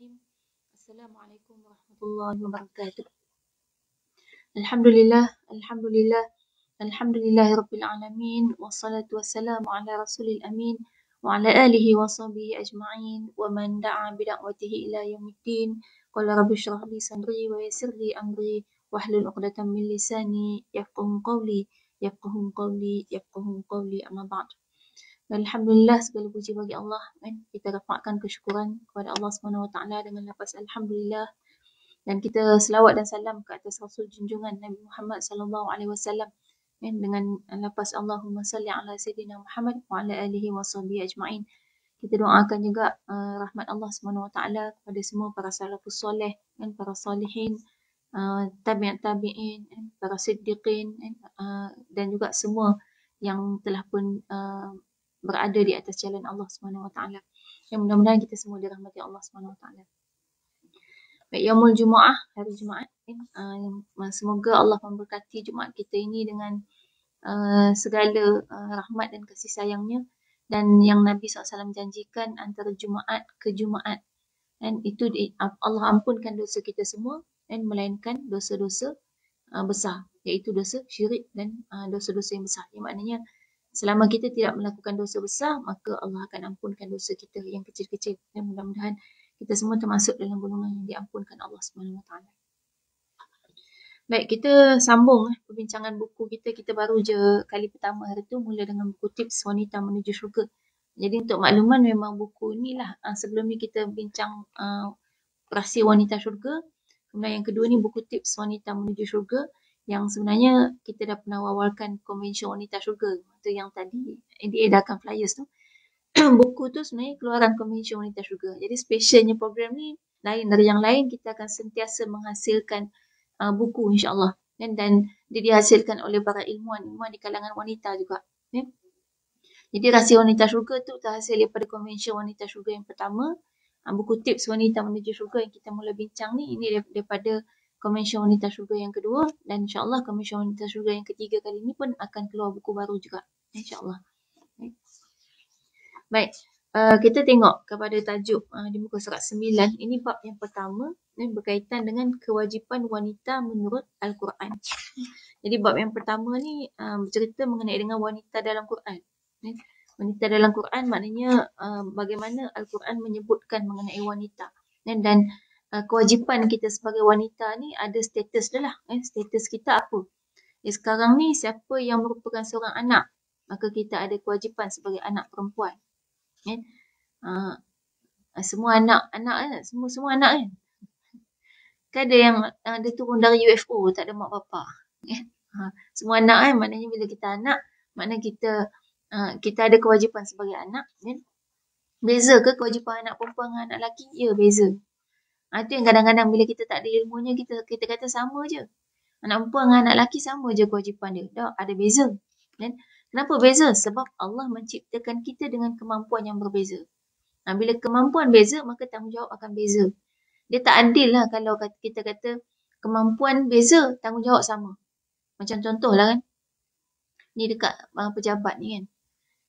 الرحيم السلام عليكم ورحمة الله وبركاته الحمد لله الحمد لله الحمد لله رب العالمين والصلاة والسلام على رسول الأمين وعلى آله وصحبه أجمعين ومن دعا بدعوته إلى يوم الدين قال رب اشرح لي صدري ويسر لي أمري واحلل عقدة من لساني يفقه قولي يفقه قولي يفقه قولي أما بعد Alhamdulillah segala puji bagi Allah kan? Kita dapatkan kesyukuran kepada Allah SWT dengan lepas Alhamdulillah Dan kita selawat dan salam ke atas Rasul Junjungan Nabi Muhammad SAW kan? Dengan lepas Allahumma salli ala Sayyidina Muhammad wa ala alihi wa sahbihi ajma'in Kita doakan juga uh, rahmat Allah SWT kepada semua para salafus soleh kan? Para salihin uh, tabi'at tabi'in kan? Para siddiqin kan? uh, dan juga semua yang telah pun uh, berada di atas jalan Allah Subhanahu Wa Taala. Yang mudah-mudahan kita semua dirahmati Allah Subhanahu Wa Taala. Baik, Yaumul Jumaah, hari Jumaat. Eh, uh, semoga Allah memberkati Jumaat kita ini dengan uh, segala uh, rahmat dan kasih sayangnya. Dan yang Nabi SAW janjikan antara Jumaat ke Jumaat. Dan itu di, Allah ampunkan dosa kita semua. Dan melainkan dosa-dosa uh, besar. Iaitu dosa syirik dan uh, dosa-dosa yang besar. Yang maknanya, uh, Selama kita tidak melakukan dosa besar, maka Allah akan ampunkan dosa kita yang kecil-kecil. Dan mudah-mudahan kita semua termasuk dalam golongan yang diampunkan Allah SWT. Baik, kita sambung eh, perbincangan buku kita. Kita baru je kali pertama hari tu mula dengan buku tips wanita menuju syurga. Jadi untuk makluman memang buku ni lah. Uh, sebelum ni kita bincang uh, rahsia wanita syurga. Kemudian yang kedua ni buku tips wanita menuju syurga yang sebenarnya kita dah pernah wawalkan konvensyen wanita syurga tu yang tadi NDA dah flyers tu buku tu sebenarnya keluaran konvensyen wanita syurga jadi specialnya program ni lain dari yang lain kita akan sentiasa menghasilkan uh, buku insyaAllah dan, dan dia dihasilkan oleh para ilmuwan ilmuwan di kalangan wanita juga ya? jadi rahsia wanita syurga tu terhasil daripada konvensyen wanita syurga yang pertama uh, buku tips wanita menuju syurga yang kita mula bincang ni ini daripada, daripada Convention Wanita Syurga yang kedua dan insyaAllah Convention Wanita Syurga yang ketiga kali ini pun akan keluar buku baru juga. InsyaAllah. Baik. Uh, kita tengok kepada tajuk uh, di muka surat 9. Ini bab yang pertama eh, berkaitan dengan kewajipan wanita menurut Al-Quran. Jadi bab yang pertama ni uh, eh, cerita mengenai dengan wanita dalam Quran. Eh, wanita dalam Quran maknanya uh, bagaimana Al-Quran menyebutkan mengenai wanita. Eh, dan dan uh, kewajipan kita sebagai wanita ni ada status dia lah. Eh, status kita apa. Eh, sekarang ni siapa yang merupakan seorang anak, maka kita ada kewajipan sebagai anak perempuan. Eh, uh, semua anak, anak kan? Semua, semua anak kan? Kan ada yang, yang ada turun dari UFO, tak ada mak bapak. Eh, uh, semua anak kan? Maknanya bila kita anak, makna kita uh, kita ada kewajipan sebagai anak. Eh? Beza ke kewajipan anak perempuan dengan anak lelaki? Ya, beza. Itu ha, yang kadang-kadang bila kita tak ada ilmunya, kita kita kata sama je. Anak perempuan dengan anak lelaki sama je kewajipan dia. Tak, ada beza. Kan? Kenapa beza? Sebab Allah menciptakan kita dengan kemampuan yang berbeza. Nah, ha, bila kemampuan beza, maka tanggungjawab akan beza. Dia tak adil lah kalau kita kata kemampuan beza, tanggungjawab sama. Macam contoh lah kan. Ni dekat uh, pejabat ni kan.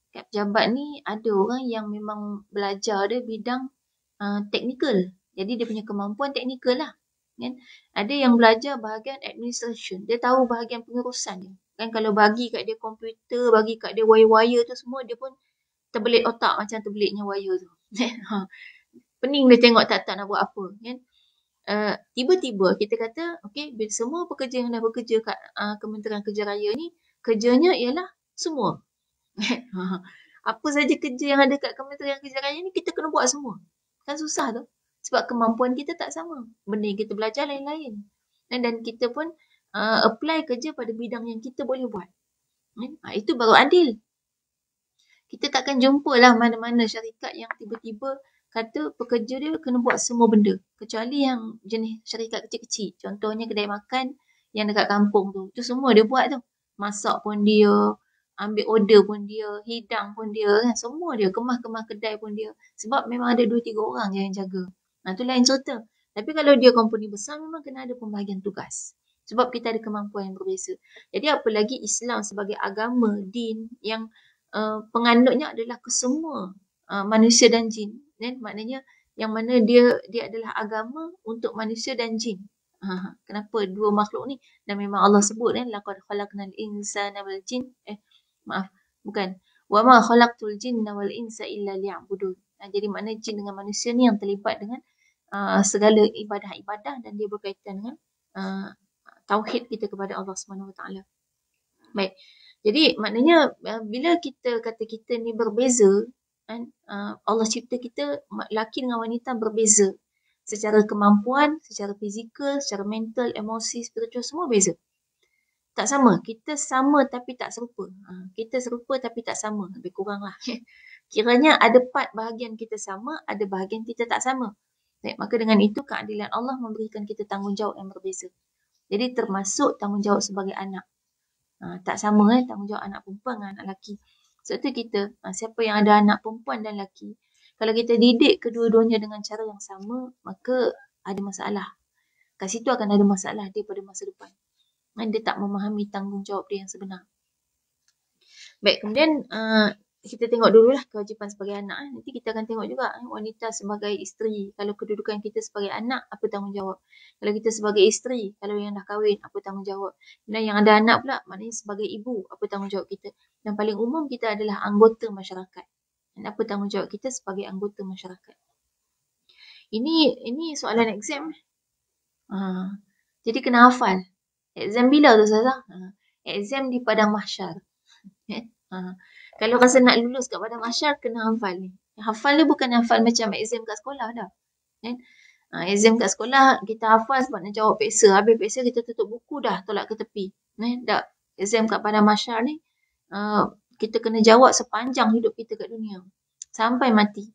Dekat pejabat ni ada orang yang memang belajar dia bidang uh, teknikal. Jadi dia punya kemampuan teknikal lah. Kan? Ada yang belajar bahagian administration. Dia tahu bahagian pengurusan Kan kalau bagi kat dia komputer, bagi kat dia wire-wire tu semua, dia pun terbelit otak macam terbelitnya wire tu. Ha. Pening dia tengok tak tak nak buat apa. Kan? Uh, tiba-tiba kita kata, okay, bila semua pekerja yang dah bekerja kat uh, Kementerian Kerja Raya ni, kerjanya ialah semua. Ha. apa saja kerja yang ada kat Kementerian Kerja Raya ni, kita kena buat semua. Kan susah tu sebab kemampuan kita tak sama. Benda yang kita belajar lain-lain. Dan, kita pun uh, apply kerja pada bidang yang kita boleh buat. Hmm? itu baru adil. Kita takkan jumpa lah mana-mana syarikat yang tiba-tiba kata pekerja dia kena buat semua benda. Kecuali yang jenis syarikat kecil-kecil. Contohnya kedai makan yang dekat kampung tu. Itu semua dia buat tu. Masak pun dia, ambil order pun dia, hidang pun dia kan. Semua dia, kemah-kemah kedai pun dia. Sebab memang ada 2-3 orang yang jaga. Nah ha, tu lain cerita. Tapi kalau dia company besar memang kena ada pembahagian tugas. Sebab kita ada kemampuan yang berbeza. Jadi apa lagi Islam sebagai agama, din yang uh, penganutnya adalah kesemua uh, manusia dan jin. Dan maknanya yang mana dia dia adalah agama untuk manusia dan jin. Ha, ha. kenapa dua makhluk ni? Dan memang Allah sebut kan laqad khalaqnal insana wal jin. Eh maaf, bukan. Wa ma khalaqtul jinna wal insa illa liya'budun. Ha, jadi makna jin dengan manusia ni yang terlibat dengan Uh, segala ibadah-ibadah dan dia berkaitan dengan uh, tauhid kita kepada Allah Subhanahu Wa Taala. Baik. Jadi maknanya uh, bila kita kata kita ni berbeza kan uh, Allah cipta kita laki dengan wanita berbeza secara kemampuan, secara fizikal, secara mental, emosi, spiritual semua beza. Tak sama. Kita sama tapi tak serupa. Ha, kita serupa tapi tak sama. Lebih kuranglah. Kiranya ada part bahagian kita sama, ada bahagian kita tak sama. Baik, maka dengan itu keadilan Allah memberikan kita tanggungjawab yang berbeza. Jadi termasuk tanggungjawab sebagai anak. Ha, tak sama eh, tanggungjawab anak perempuan dengan anak lelaki. Sebab itu kita, ha, siapa yang ada anak perempuan dan lelaki, kalau kita didik kedua-duanya dengan cara yang sama, maka ada masalah. Kat situ akan ada masalah dia pada masa depan. Dan dia tak memahami tanggungjawab dia yang sebenar. Baik, kemudian uh, kita tengok dulu lah kewajipan sebagai anak eh. nanti kita akan tengok juga eh, wanita sebagai isteri kalau kedudukan kita sebagai anak apa tanggungjawab kalau kita sebagai isteri kalau yang dah kahwin apa tanggungjawab dan yang ada anak pula maknanya sebagai ibu apa tanggungjawab kita Yang paling umum kita adalah anggota masyarakat dan apa tanggungjawab kita sebagai anggota masyarakat ini ini soalan exam eh. ha. jadi kena hafal exam bila tu Ustazah ha. exam di padang mahsyar okay. Ha kalau rasa nak lulus kat badan masyar kena hafal ni hafal ni bukan hafal macam exam kat sekolah dah kan ha, exam kat sekolah kita hafal sebab nak jawab peksa habis peksa kita tutup buku dah tolak ke tepi kan tak exam kat badan masyar ni uh, kita kena jawab sepanjang hidup kita kat dunia sampai mati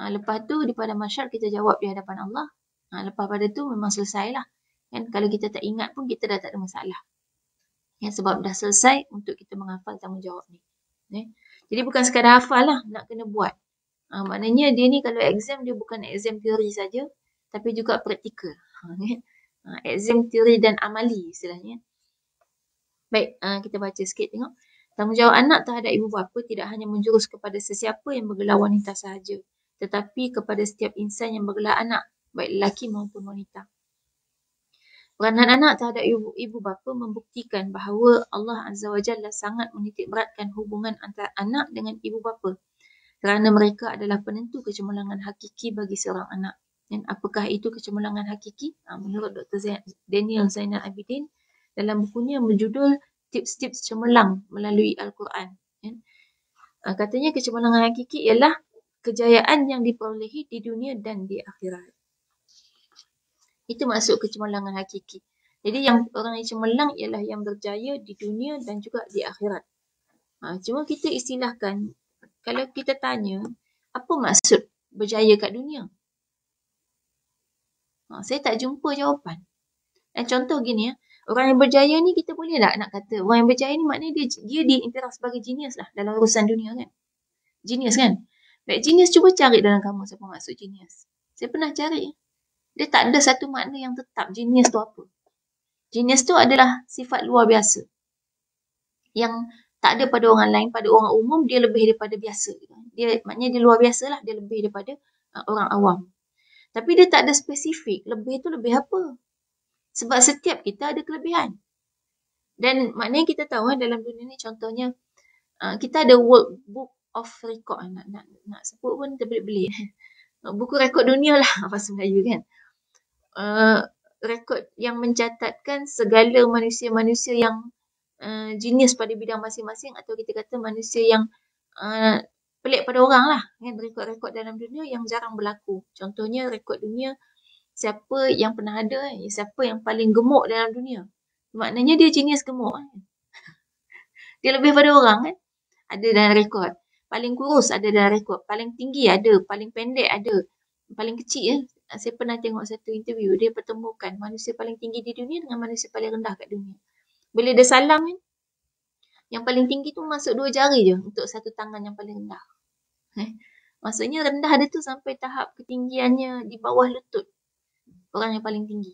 ha, lepas tu di badan masyar kita jawab di hadapan Allah ha, lepas pada tu memang selesailah kan kalau kita tak ingat pun kita dah tak ada masalah Ya, sebab dah selesai untuk kita menghafal tanggungjawab ni. Okay. Jadi bukan sekadar hafal lah nak kena buat. Ha, maknanya dia ni kalau exam dia bukan exam teori saja tapi juga praktikal. Ha, kan? ha exam teori dan amali istilahnya. Baik, ha, kita baca sikit tengok. Tanggungjawab anak terhadap ibu bapa tidak hanya menjurus kepada sesiapa yang bergelar wanita sahaja tetapi kepada setiap insan yang bergelar anak baik lelaki maupun wanita. Uh, peranan anak terhadap ibu, ibu bapa membuktikan bahawa Allah Azza wa Jalla sangat menitik beratkan hubungan antara anak dengan ibu bapa kerana mereka adalah penentu kecemerlangan hakiki bagi seorang anak. Dan apakah itu kecemerlangan hakiki? Ha, menurut Dr. Daniel Zainal Abidin dalam bukunya berjudul Tips-tips cemerlang melalui Al-Quran. Kan? Ha, katanya kecemerlangan hakiki ialah kejayaan yang diperolehi di dunia dan di akhirat. Itu masuk kecemerlangan hakiki. Jadi yang orang yang cemerlang ialah yang berjaya di dunia dan juga di akhirat. Ha, cuma kita istilahkan, kalau kita tanya, apa maksud berjaya kat dunia? Ha, saya tak jumpa jawapan. Dan contoh gini, ya, orang yang berjaya ni kita boleh tak nak kata, orang yang berjaya ni maknanya dia, dia diinteras sebagai genius lah dalam urusan dunia kan? Genius kan? Baik, genius cuba cari dalam kamu siapa maksud genius. Saya pernah cari. Ya dia tak ada satu makna yang tetap genius tu apa. Genius tu adalah sifat luar biasa. Yang tak ada pada orang lain, pada orang umum, dia lebih daripada biasa. Dia, maknanya dia luar biasa lah, dia lebih daripada uh, orang awam. Tapi dia tak ada spesifik, lebih tu lebih apa. Sebab setiap kita ada kelebihan. Dan maknanya kita tahu kan dalam dunia ni contohnya, uh, kita ada world book of record nak, nak, nak sebut pun terbelit-belit. Buku rekod dunia lah apa Melayu kan uh, rekod yang mencatatkan segala manusia-manusia yang jenis uh, pada bidang masing-masing atau kita kata manusia yang uh, pelik pada orang lah kan? rekod-rekod dalam dunia yang jarang berlaku contohnya rekod dunia siapa yang pernah ada ya, siapa yang paling gemuk dalam dunia maknanya dia jenis gemuk kan? dia lebih pada orang kan ada dalam rekod paling kurus ada dalam rekod paling tinggi ada paling pendek ada paling kecil eh? saya pernah tengok satu interview dia pertemukan manusia paling tinggi di dunia dengan manusia paling rendah kat dunia. Bila dia salam kan yang paling tinggi tu masuk dua jari je untuk satu tangan yang paling rendah. Eh, maksudnya rendah dia tu sampai tahap ketinggiannya di bawah lutut orang yang paling tinggi.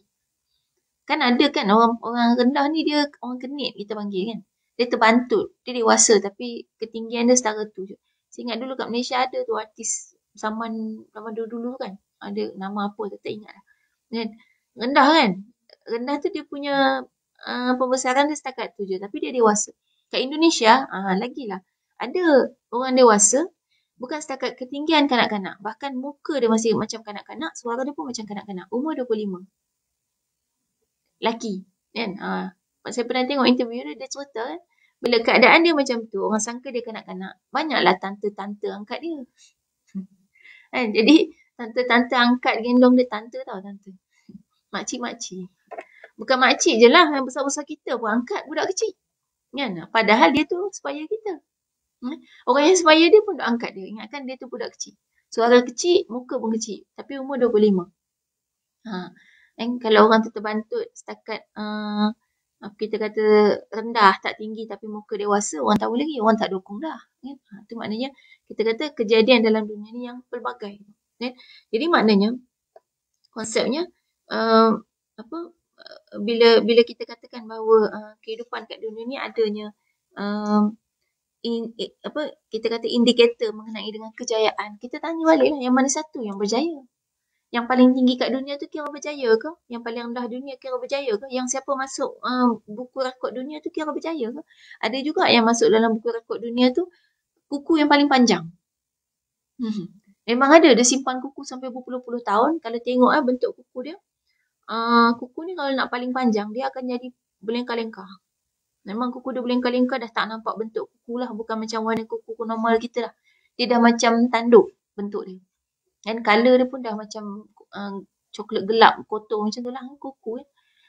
Kan ada kan orang orang rendah ni dia orang kenit kita panggil kan. Dia terbantut, dia dewasa tapi ketinggian dia setara tu je. Saya ingat dulu kat Malaysia ada tu artis zaman zaman dulu-dulu kan ada nama apa tak, tak ingat lah. Dan rendah kan? Rendah tu dia punya uh, pembesaran dia setakat tu je. Tapi dia dewasa. Kat Indonesia, uh, lagi lah. Ada orang dewasa, bukan setakat ketinggian kanak-kanak. Bahkan muka dia masih macam kanak-kanak, suara dia pun macam kanak-kanak. Umur 25. Laki. Kan? Uh, saya pernah tengok interview dia, dia cerita kan? Bila keadaan dia macam tu, orang sangka dia kanak-kanak. Banyaklah tante-tante angkat dia. Kan? Jadi, Tante-tante angkat gendong dia tante tau tante. Makcik-makcik. Bukan makcik je lah yang besar-besar kita pun angkat budak kecil. Kan? Padahal dia tu supaya kita. Hmm? Orang yang supaya dia pun angkat dia. Ingatkan dia tu budak kecil. Suara kecil, muka pun kecil. Tapi umur 25. Ha. And kalau orang tu terbantut setakat uh, kita kata rendah, tak tinggi tapi muka dewasa, orang tahu lagi. Orang tak dukung dah. Itu kan? ha. maknanya kita kata kejadian dalam dunia ni yang pelbagai. Ha. Kan? Jadi maknanya konsepnya uh, apa eh, bila bila kita katakan bahawa uh, kehidupan kat dunia ni adanya uh, in, apa kita kata indikator mengenai dengan kejayaan kita tanya baliklah yang mana satu yang berjaya yang paling tinggi kat dunia tu kira berjaya ke yang paling rendah dunia kira berjaya ke yang siapa masuk uh, buku rekod dunia tu kira berjaya ke ada juga yang masuk dalam buku rekod dunia tu kuku yang paling panjang hmm. Memang ada dia simpan kuku sampai berpuluh-puluh tahun. Kalau tengok eh, bentuk kuku dia. Uh, kuku ni kalau nak paling panjang dia akan jadi berlengkar-lengkar. Memang kuku dia berlengkar-lengkar dah tak nampak bentuk kuku lah. Bukan macam warna kuku normal kita lah. Dia dah macam tanduk bentuk dia. Dan colour dia pun dah macam uh, coklat gelap kotor macam tu lah kan kuku ya.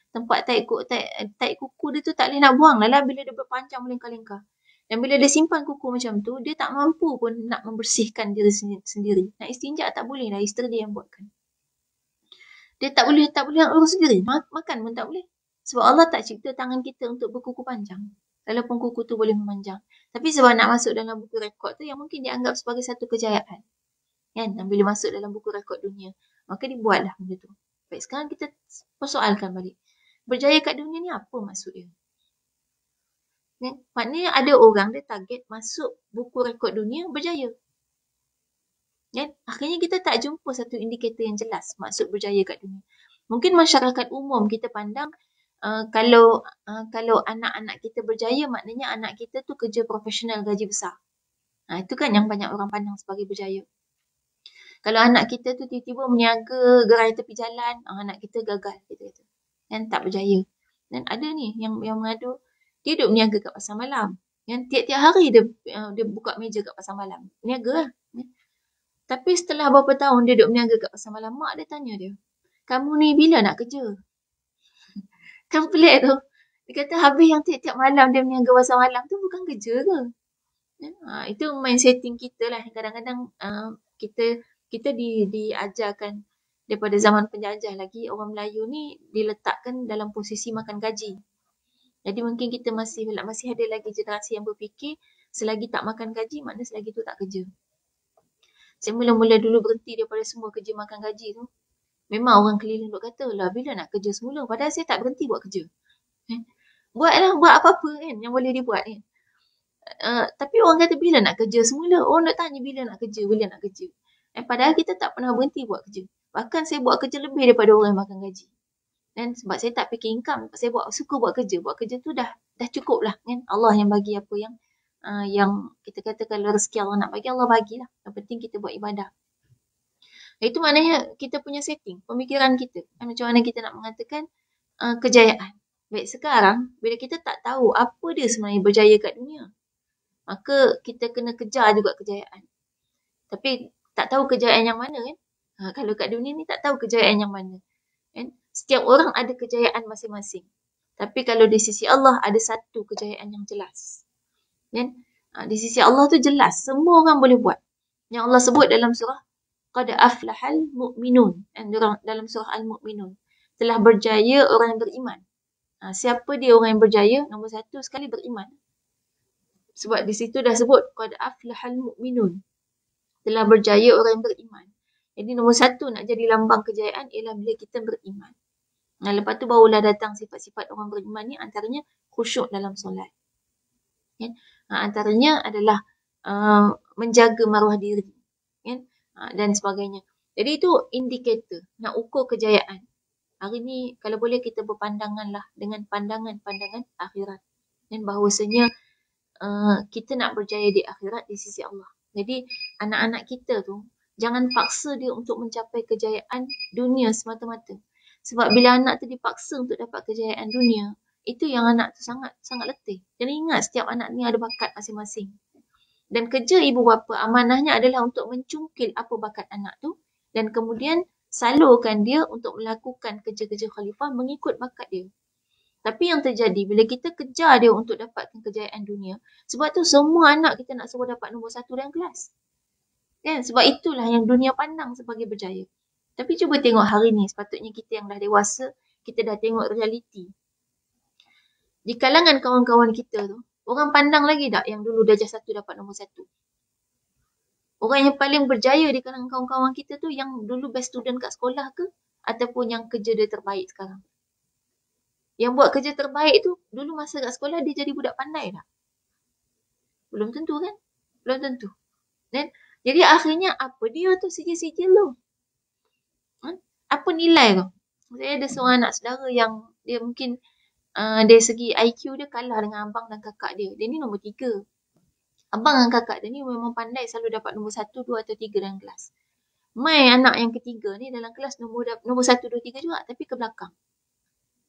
Tempat taik, taik, taik kuku dia tu tak boleh nak buang lah, lah bila dia berpanjang melengkar-lengkar. Dan bila dia simpan kuku macam tu, dia tak mampu pun nak membersihkan diri sendiri. Nak istinja tak boleh lah, isteri dia yang buatkan. Dia tak boleh, tak boleh nak urus sendiri. Makan pun tak boleh. Sebab Allah tak cipta tangan kita untuk berkuku panjang. Walaupun kuku tu boleh memanjang. Tapi sebab nak masuk dalam buku rekod tu yang mungkin dianggap sebagai satu kejayaan. Kan? Dan bila masuk dalam buku rekod dunia, maka dibuatlah benda tu. Baik, sekarang kita persoalkan balik. Berjaya kat dunia ni apa maksudnya? Eh, maknanya ada orang dia target masuk buku rekod dunia berjaya. Eh, akhirnya kita tak jumpa satu indikator yang jelas masuk berjaya kat dunia. Mungkin masyarakat umum kita pandang uh, kalau uh, kalau anak-anak kita berjaya maknanya anak kita tu kerja profesional gaji besar. Ha, itu kan yang banyak orang pandang sebagai berjaya. Kalau anak kita tu tiba-tiba meniaga gerai tepi jalan, ah, anak kita gagal kita kan? tak berjaya. Dan ada ni yang yang mengadu dia duduk niaga kat pasar malam. Yang tiap-tiap hari dia uh, dia buka meja kat pasar malam. Niaga lah. Ya. Tapi setelah beberapa tahun dia duduk meniaga kat pasar malam, mak dia tanya dia, kamu ni bila nak kerja? Kan pelik tu. Dia kata habis yang tiap-tiap malam dia meniaga pasar malam tu bukan kerja ke? Ya. Ha, itu main setting kita lah. Kadang-kadang uh, kita kita di, diajarkan daripada zaman penjajah lagi, orang Melayu ni diletakkan dalam posisi makan gaji. Jadi mungkin kita masih masih ada lagi generasi yang berfikir selagi tak makan gaji makna selagi tu tak kerja. Saya mula-mula dulu berhenti daripada semua kerja makan gaji tu. Memang orang keliling duk kata lah bila nak kerja semula padahal saya tak berhenti buat kerja. Kan? Buatlah buat apa-apa kan yang boleh dibuat kan. Uh, tapi orang kata bila nak kerja semula Orang nak tanya bila nak kerja, bila nak kerja eh, Padahal kita tak pernah berhenti buat kerja Bahkan saya buat kerja lebih daripada orang yang makan gaji kan sebab saya tak fikir income sebab saya buat suka buat kerja buat kerja tu dah dah cukup lah kan Allah yang bagi apa yang uh, yang kita kata kalau rezeki Allah nak bagi Allah bagilah yang penting kita buat ibadah itu maknanya kita punya setting pemikiran kita kan? macam mana kita nak mengatakan uh, kejayaan baik sekarang bila kita tak tahu apa dia sebenarnya berjaya kat dunia maka kita kena kejar juga kejayaan tapi tak tahu kejayaan yang mana kan ha, kalau kat dunia ni tak tahu kejayaan yang mana kan setiap orang ada kejayaan masing-masing. Tapi kalau di sisi Allah ada satu kejayaan yang jelas. Kan? Di sisi Allah tu jelas, semua orang boleh buat. Yang Allah sebut dalam surah Qad aflahal mu'minun dan dalam surah Al-Mu'minun telah berjaya orang yang beriman. Ah, siapa dia orang yang berjaya? Nombor satu sekali beriman. Sebab di situ dah sebut Qad aflahal mu'minun telah berjaya orang yang beriman. Jadi nombor satu nak jadi lambang kejayaan ialah bila kita beriman. Nah, lepas tu barulah datang sifat-sifat orang beriman ni antaranya khusyuk dalam solat. Ya. Ha, antaranya adalah uh, menjaga maruah diri. Ya. Ha, dan sebagainya. Jadi itu indikator nak ukur kejayaan. Hari ni kalau boleh kita berpandangan lah dengan pandangan-pandangan akhirat. Dan bahawasanya uh, kita nak berjaya di akhirat di sisi Allah. Jadi anak-anak kita tu jangan paksa dia untuk mencapai kejayaan dunia semata-mata. Sebab bila anak tu dipaksa untuk dapat kejayaan dunia, itu yang anak tu sangat sangat letih. Jadi ingat setiap anak ni ada bakat masing-masing. Dan kerja ibu bapa amanahnya adalah untuk mencungkil apa bakat anak tu dan kemudian salurkan dia untuk melakukan kerja-kerja khalifah mengikut bakat dia. Tapi yang terjadi bila kita kejar dia untuk dapatkan kejayaan dunia, sebab tu semua anak kita nak suruh dapat nombor satu dalam kelas. Kan? Sebab itulah yang dunia pandang sebagai berjaya. Tapi cuba tengok hari ni sepatutnya kita yang dah dewasa, kita dah tengok realiti. Di kalangan kawan-kawan kita tu, orang pandang lagi tak yang dulu darjah satu dapat nombor satu? Orang yang paling berjaya di kalangan kawan-kawan kita tu yang dulu best student kat sekolah ke ataupun yang kerja dia terbaik sekarang? Yang buat kerja terbaik tu dulu masa kat sekolah dia jadi budak pandai tak? Belum tentu kan? Belum tentu. Dan, jadi akhirnya apa dia tu sijil-sijil lu? apa nilai kau? Saya ada seorang anak saudara yang dia mungkin uh, dari segi IQ dia kalah dengan abang dan kakak dia. Dia ni nombor tiga. Abang dan kakak dia ni memang pandai selalu dapat nombor satu, dua atau tiga dalam kelas. Mai anak yang ketiga ni dalam kelas nombor nombor satu, dua, tiga juga tapi ke belakang.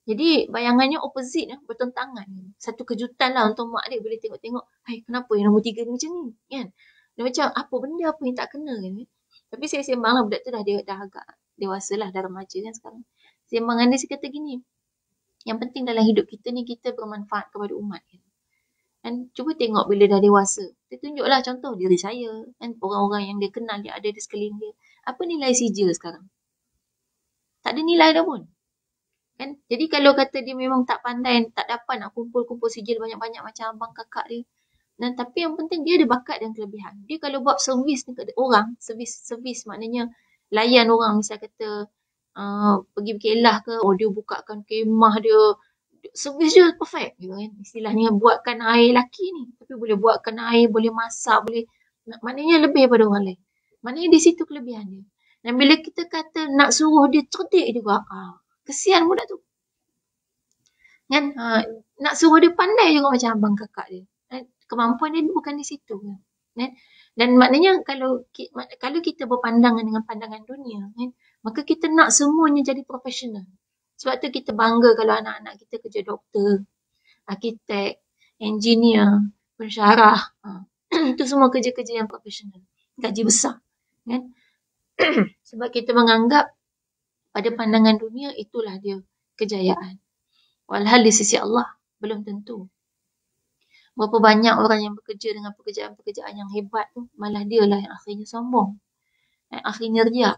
Jadi bayangannya opposite lah, bertentangan. Satu kejutan lah untuk mak dia boleh tengok-tengok, hai kenapa yang nombor tiga ni macam ni kan. Dia macam apa benda apa yang tak kena kan. Tapi saya sembang lah budak tu dah dia dah agak dewasa lah dah remaja kan sekarang Sembang Ghani si kata gini yang penting dalam hidup kita ni kita bermanfaat kepada umat kan dan cuba tengok bila dah dewasa dia tunjuklah contoh diri saya kan orang-orang yang dia kenal dia ada di sekeliling dia apa nilai sijil sekarang tak ada nilai dah pun kan jadi kalau kata dia memang tak pandai tak dapat nak kumpul-kumpul sijil banyak-banyak macam abang kakak dia dan tapi yang penting dia ada bakat dan kelebihan dia kalau buat servis dekat orang servis servis maknanya layan orang misal kata uh, pergi berkelah ke oh dia bukakan kemah dia servis dia perfect gitu kan istilahnya buatkan air laki ni tapi boleh buatkan air boleh masak boleh maknanya lebih pada orang lain maknanya di situ kelebihannya dan bila kita kata nak suruh dia cerdik juga ah, kesian budak tu kan ha, nak suruh dia pandai juga macam abang kakak dia kan? kemampuan dia bukan di situ kan, kan? dan maknanya kalau kalau kita berpandangan dengan pandangan dunia kan maka kita nak semuanya jadi profesional sebab tu kita bangga kalau anak-anak kita kerja doktor arkitek engineer pensyarah ha. itu semua kerja-kerja yang profesional gaji besar kan sebab kita menganggap pada pandangan dunia itulah dia kejayaan walhal di sisi Allah belum tentu berapa banyak orang yang bekerja dengan pekerjaan-pekerjaan yang hebat tu malah dia lah yang akhirnya sombong yang akhirnya riak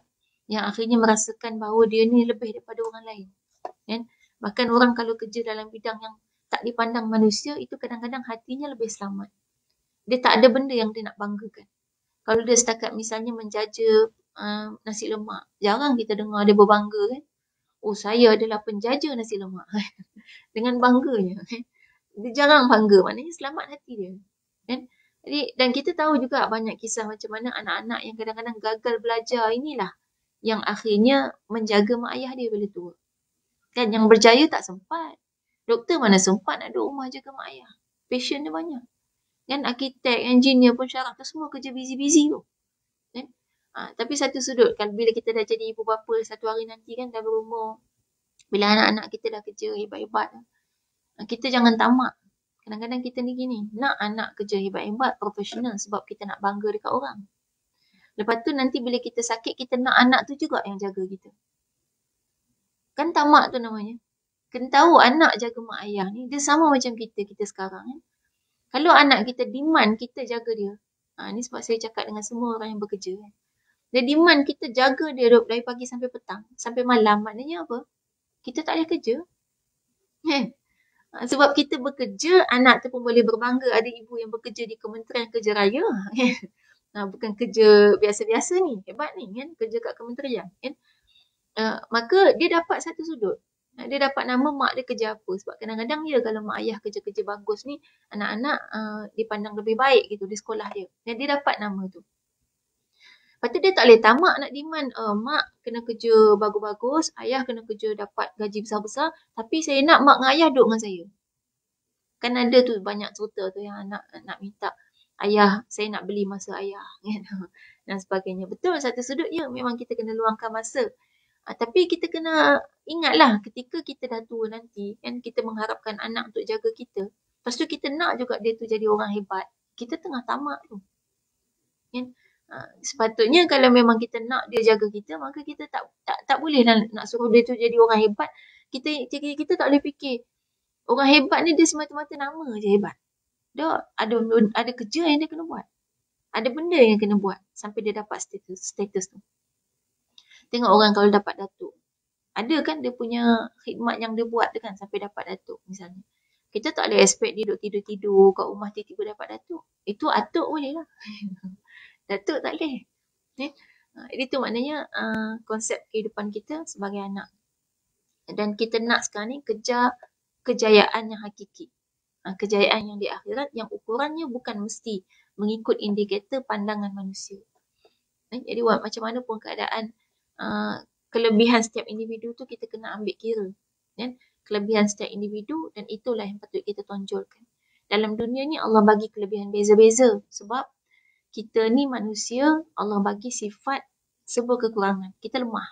yang akhirnya merasakan bahawa dia ni lebih daripada orang lain kan bahkan orang kalau kerja dalam bidang yang tak dipandang manusia itu kadang-kadang hatinya lebih selamat dia tak ada benda yang dia nak banggakan kalau dia setakat misalnya menjaja uh, nasi lemak jarang kita dengar dia berbangga kan oh saya adalah penjaja nasi lemak dengan bangganya kan dia jarang bangga maknanya selamat hati dia kan jadi dan kita tahu juga banyak kisah macam mana anak-anak yang kadang-kadang gagal belajar inilah yang akhirnya menjaga mak ayah dia bila tua kan yang berjaya tak sempat doktor mana sempat nak duduk rumah jaga mak ayah patient dia banyak kan arkitek engineer pun syarat tu semua kerja busy-busy tu kan ha, tapi satu sudut kan bila kita dah jadi ibu bapa satu hari nanti kan dah berumur bila anak-anak kita dah kerja hebat-hebat Ah, kita jangan tamak. Kadang-kadang kita ni gini, nak anak kerja hebat-hebat, profesional sebab kita nak bangga dekat orang. Lepas tu nanti bila kita sakit, kita nak anak tu juga yang jaga kita. Kan tamak tu namanya. Kena tahu anak jaga mak ayah ni, dia sama macam kita, kita sekarang. Eh? Kalau anak kita demand kita jaga dia. Ha, ni sebab saya cakap dengan semua orang yang bekerja. Eh? Dia demand kita jaga dia dari pagi sampai petang. Sampai malam maknanya apa? Kita tak boleh kerja. Eh? Ah, sebab kita bekerja anak tu pun boleh berbangga ada ibu yang bekerja di Kementerian Kerja Raya Nah, kan? bukan kerja biasa-biasa ni hebat ni kan kerja kat kementerian kan ah, maka dia dapat satu sudut ah, dia dapat nama mak dia kerja apa sebab kadang-kadang ya kalau mak ayah kerja-kerja bagus ni anak-anak uh, dipandang lebih baik gitu di sekolah dia dan dia dapat nama tu Lepas tu dia tak boleh tamak nak demand uh, mak kena kerja bagus-bagus, ayah kena kerja dapat gaji besar-besar tapi saya nak mak dengan ayah duduk dengan saya. Kan ada tu banyak cerita tu yang anak nak minta ayah saya nak beli masa ayah kan? dan sebagainya. Betul satu sudut ya memang kita kena luangkan masa. Uh, tapi kita kena ingatlah ketika kita dah tua nanti kan kita mengharapkan anak untuk jaga kita. Lepas tu kita nak juga dia tu jadi orang hebat. Kita tengah tamak tu. Kan? Ya? Ah, sepatutnya kalau memang kita nak dia jaga kita maka kita tak tak tak boleh nak, nak suruh dia tu jadi orang hebat kita, kita kita tak boleh fikir orang hebat ni dia semata-mata nama je hebat dah ada ada kerja yang dia kena buat ada benda yang kena buat sampai dia dapat status status tu tengok orang kalau dapat datuk ada kan dia punya khidmat yang dia buat tu kan sampai dapat datuk misalnya kita tak boleh expect dia duduk tidur-tidur kat rumah tiba-tiba dapat datuk itu atuk boleh lah Datuk tak boleh. jadi eh? ah, Itu maknanya uh, konsep kehidupan kita sebagai anak. Dan kita nak sekarang ni kejar kejayaan yang hakiki. Uh, kejayaan yang di akhirat yang ukurannya bukan mesti mengikut indikator pandangan manusia. Okay. Eh, jadi wah, macam mana pun keadaan uh, kelebihan setiap individu tu kita kena ambil kira. Okay. Kelebihan setiap individu dan itulah yang patut kita tonjolkan. Dalam dunia ni Allah bagi kelebihan beza-beza sebab kita ni manusia Allah bagi sifat sebuah kekurangan kita lemah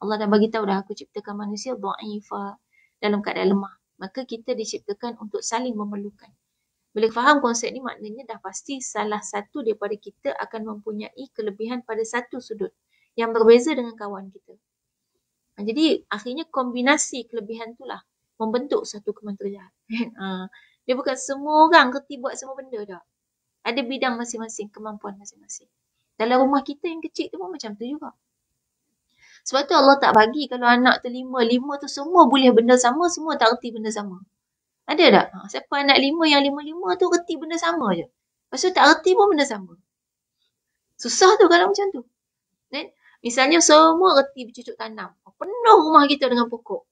Allah dah bagi tahu dah aku ciptakan manusia dhaifa dalam keadaan lemah maka kita diciptakan untuk saling memerlukan boleh faham konsep ni maknanya dah pasti salah satu daripada kita akan mempunyai kelebihan pada satu sudut yang berbeza dengan kawan kita ha, jadi akhirnya kombinasi kelebihan itulah membentuk satu kementerian. Ha, dia bukan semua orang kerti buat semua benda dah ada bidang masing-masing, kemampuan masing-masing. Dalam rumah kita yang kecil tu pun macam tu juga. Sebab tu Allah tak bagi kalau anak tu lima, lima tu semua boleh benda sama, semua tak reti benda sama. Ada tak? Ha, siapa anak lima yang lima-lima tu reti benda sama je. Lepas tu tak reti pun benda sama. Susah tu kalau macam tu. Then, misalnya semua reti bercucuk tanam. Penuh rumah kita dengan pokok.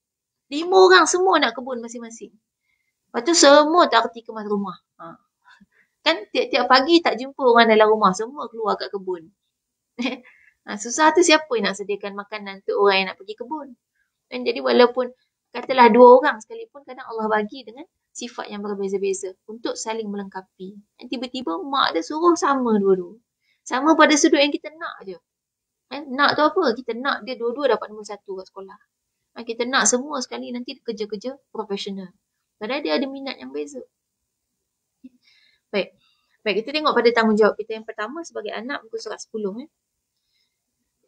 Lima orang semua nak kebun masing-masing. Lepas tu semua tak reti kemas rumah. Ha kan tiap-tiap pagi tak jumpa orang dalam rumah semua keluar kat kebun ah, susah tu siapa yang nak sediakan makanan tu orang yang nak pergi kebun dan jadi walaupun katalah dua orang sekalipun kadang Allah bagi dengan sifat yang berbeza-beza untuk saling melengkapi dan tiba-tiba mak dia suruh sama dua-dua sama pada sudut yang kita nak je kan nak tu apa kita nak dia dua-dua dapat nombor satu kat sekolah ah, kita nak semua sekali nanti kerja-kerja profesional padahal dia ada minat yang beza Baik. Baik, kita tengok pada tanggungjawab kita yang pertama sebagai anak buku surat 10 eh.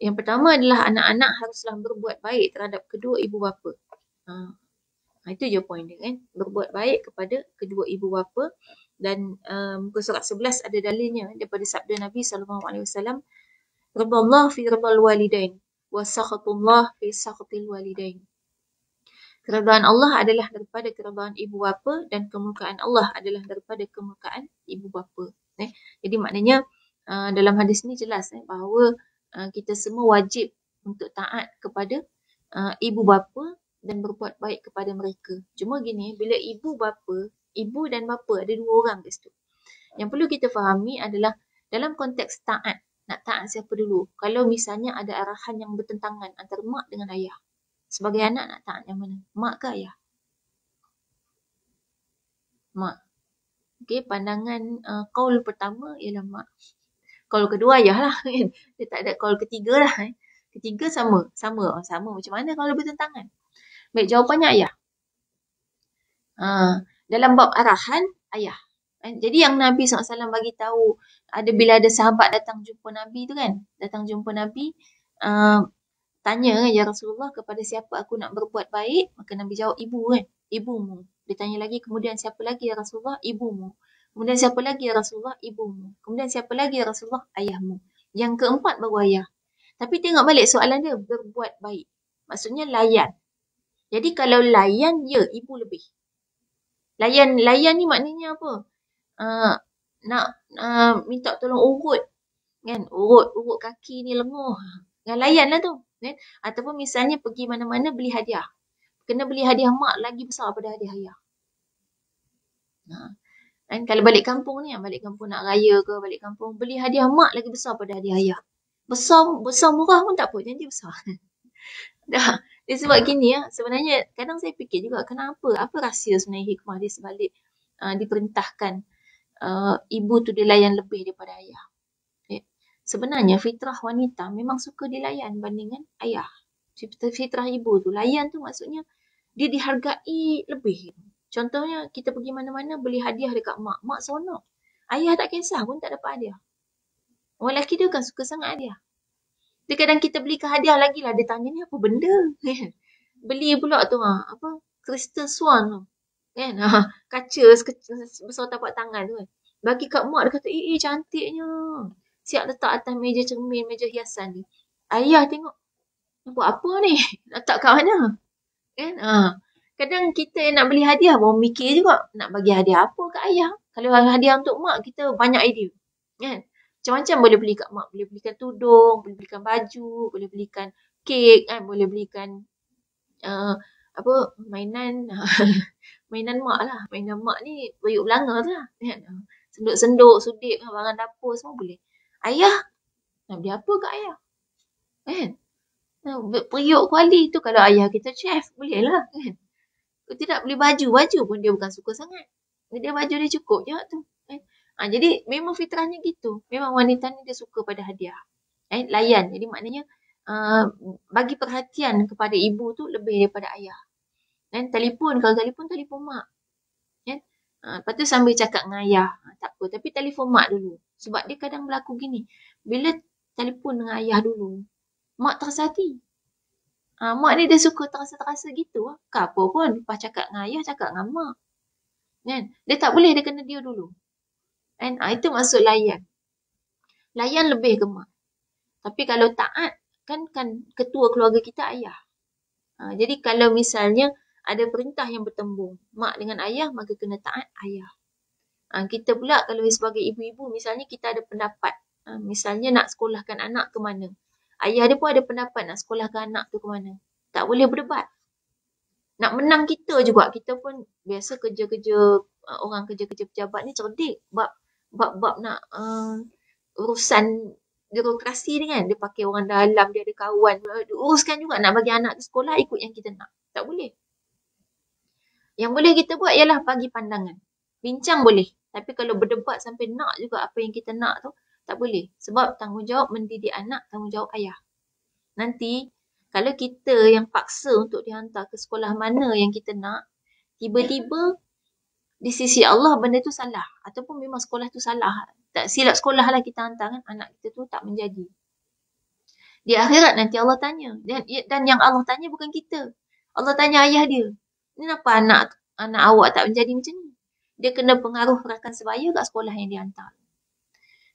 Yang pertama adalah anak-anak haruslah berbuat baik terhadap kedua ibu bapa. Ha. ha itu je poin dia kan. Berbuat baik kepada kedua ibu bapa dan um, uh, buku surat 11 ada dalilnya daripada sabda Nabi sallallahu alaihi wasallam Rabbullah fi Rabbil walidain wa sakhatullah fi sakhatil walidain keredaan Allah adalah daripada keredaan ibu bapa dan kemurkaan Allah adalah daripada kemurkaan ibu bapa. Eh? Jadi maknanya uh, dalam hadis ni jelas eh, bahawa uh, kita semua wajib untuk taat kepada uh, ibu bapa dan berbuat baik kepada mereka. Cuma gini, bila ibu bapa, ibu dan bapa ada dua orang kat situ. Yang perlu kita fahami adalah dalam konteks taat, nak taat siapa dulu? Kalau misalnya ada arahan yang bertentangan antara mak dengan ayah. Sebagai anak nak taat yang mana? Mak ke ayah? Mak. Okey, pandangan uh, call pertama ialah mak. Call kedua ayah lah. Kan? Dia tak ada call ketiga lah. Eh. Ketiga sama. Sama. Oh, sama macam mana kalau bertentangan? Baik, jawapannya ayah. Uh, dalam bab arahan, ayah. Eh, jadi yang Nabi SAW bagi tahu ada bila ada sahabat datang jumpa Nabi tu kan. Datang jumpa Nabi. Uh, tanya kan, ya Rasulullah kepada siapa aku nak berbuat baik maka Nabi jawab ibu kan ibumu dia tanya lagi kemudian siapa lagi ya Rasulullah ibumu kemudian siapa lagi ya Rasulullah ibumu kemudian siapa lagi ya Rasulullah ayahmu yang keempat baru ayah tapi tengok balik soalan dia berbuat baik maksudnya layan jadi kalau layan ya ibu lebih layan layan ni maknanya apa uh, nak uh, minta tolong urut kan urut urut kaki ni lenguh yang layan lah tu ya? ataupun misalnya pergi mana-mana beli hadiah kena beli hadiah mak lagi besar pada hadiah ayah ha. Dan kalau balik kampung ni, balik kampung nak raya ke balik kampung, beli hadiah mak lagi besar pada hadiah ayah. Besar, besar murah pun tak apa, janji besar. Dah, dia sebab gini ya, sebenarnya kadang saya fikir juga kenapa, apa rahsia sebenarnya hikmah dia sebalik uh, diperintahkan uh, ibu tu dilayan lebih daripada ayah sebenarnya fitrah wanita memang suka dilayan bandingkan ayah. Fitrah ibu tu. Layan tu maksudnya dia dihargai lebih. Contohnya kita pergi mana-mana beli hadiah dekat mak. Mak sonok. Ayah tak kisah pun tak dapat hadiah. Orang lelaki dia kan suka sangat hadiah. Dia kadang kita beli ke hadiah lagi lah. Dia tanya ni apa benda. beli pula tu ha. Apa? Crystal swan tu. Kan? Ha. Kaca sekecil, tapak tangan tu kan. Bagi kat mak dia kata, eh, eh cantiknya siap letak atas meja cermin, meja hiasan ni. Ayah tengok, buat apa ni? Letak kat mana? Kan? Ha. Kadang kita yang nak beli hadiah pun mikir juga nak bagi hadiah apa kat ayah. Kalau hadiah untuk mak, kita banyak idea. Kan? Macam-macam boleh beli kat mak. Boleh belikan tudung, boleh belikan baju, boleh belikan kek, kan? boleh belikan uh, apa mainan mainan mak lah. Mainan mak ni bayuk belanga tu lah. Kan? Ha. Senduk-senduk, sudik, barang dapur semua boleh. Ayah nak beli apa kat ayah? Kan? Periuk kuali tu kalau ayah kita chef boleh lah kan? Kita nak beli baju, baju pun dia bukan suka sangat. Dia baju dia cukup je tu. Kan? Ha, jadi memang fitrahnya gitu. Memang wanita ni dia suka pada hadiah. Eh Layan. Jadi maknanya uh, bagi perhatian kepada ibu tu lebih daripada ayah. Eh Telefon. Kalau telefon, telefon mak. Eh, Ha, lepas tu sambil cakap dengan ayah. Ha, tak apa. Tapi telefon mak dulu. Sebab dia kadang berlaku gini. Bila telefon dengan ayah dulu, mak terasa hati. Ha, mak ni dia suka terasa-terasa gitu. Kan apa pun, lepas cakap dengan ayah, cakap dengan mak. Kan? Dia tak boleh, dia kena dia dulu. And, ha, ah, itu maksud layan. Layan lebih ke mak. Tapi kalau taat, kan kan ketua keluarga kita ayah. Ha, jadi kalau misalnya ada perintah yang bertembung mak dengan ayah, maka kena taat ayah. Ha, kita pula kalau sebagai ibu-ibu misalnya kita ada pendapat. Ha, misalnya nak sekolahkan anak ke mana. Ayah dia pun ada pendapat nak sekolahkan anak tu ke mana. Tak boleh berdebat. Nak menang kita juga. Kita pun biasa kerja-kerja ah, orang kerja-kerja pejabat ni cerdik. Bab bab, nak uh, urusan birokrasi ni kan. Dia pakai orang dalam, dia ada kawan. Dia uruskan juga nak bagi anak ke sekolah ikut yang kita nak. Tak boleh. Yang boleh kita buat ialah bagi pandangan. Bincang boleh. Tapi kalau berdebat sampai nak juga apa yang kita nak tu, tak boleh. Sebab tanggungjawab mendidik anak, tanggungjawab ayah. Nanti, kalau kita yang paksa untuk dihantar ke sekolah mana yang kita nak, tiba-tiba di sisi Allah benda tu salah. Ataupun memang sekolah tu salah. Tak silap sekolah lah kita hantar kan, anak kita tu tak menjadi. Di akhirat nanti Allah tanya. Dan, dan yang Allah tanya bukan kita. Allah tanya ayah dia. Ini kenapa anak anak awak tak menjadi macam ni? dia kena pengaruh rakan sebaya kat lah sekolah yang dia hantar.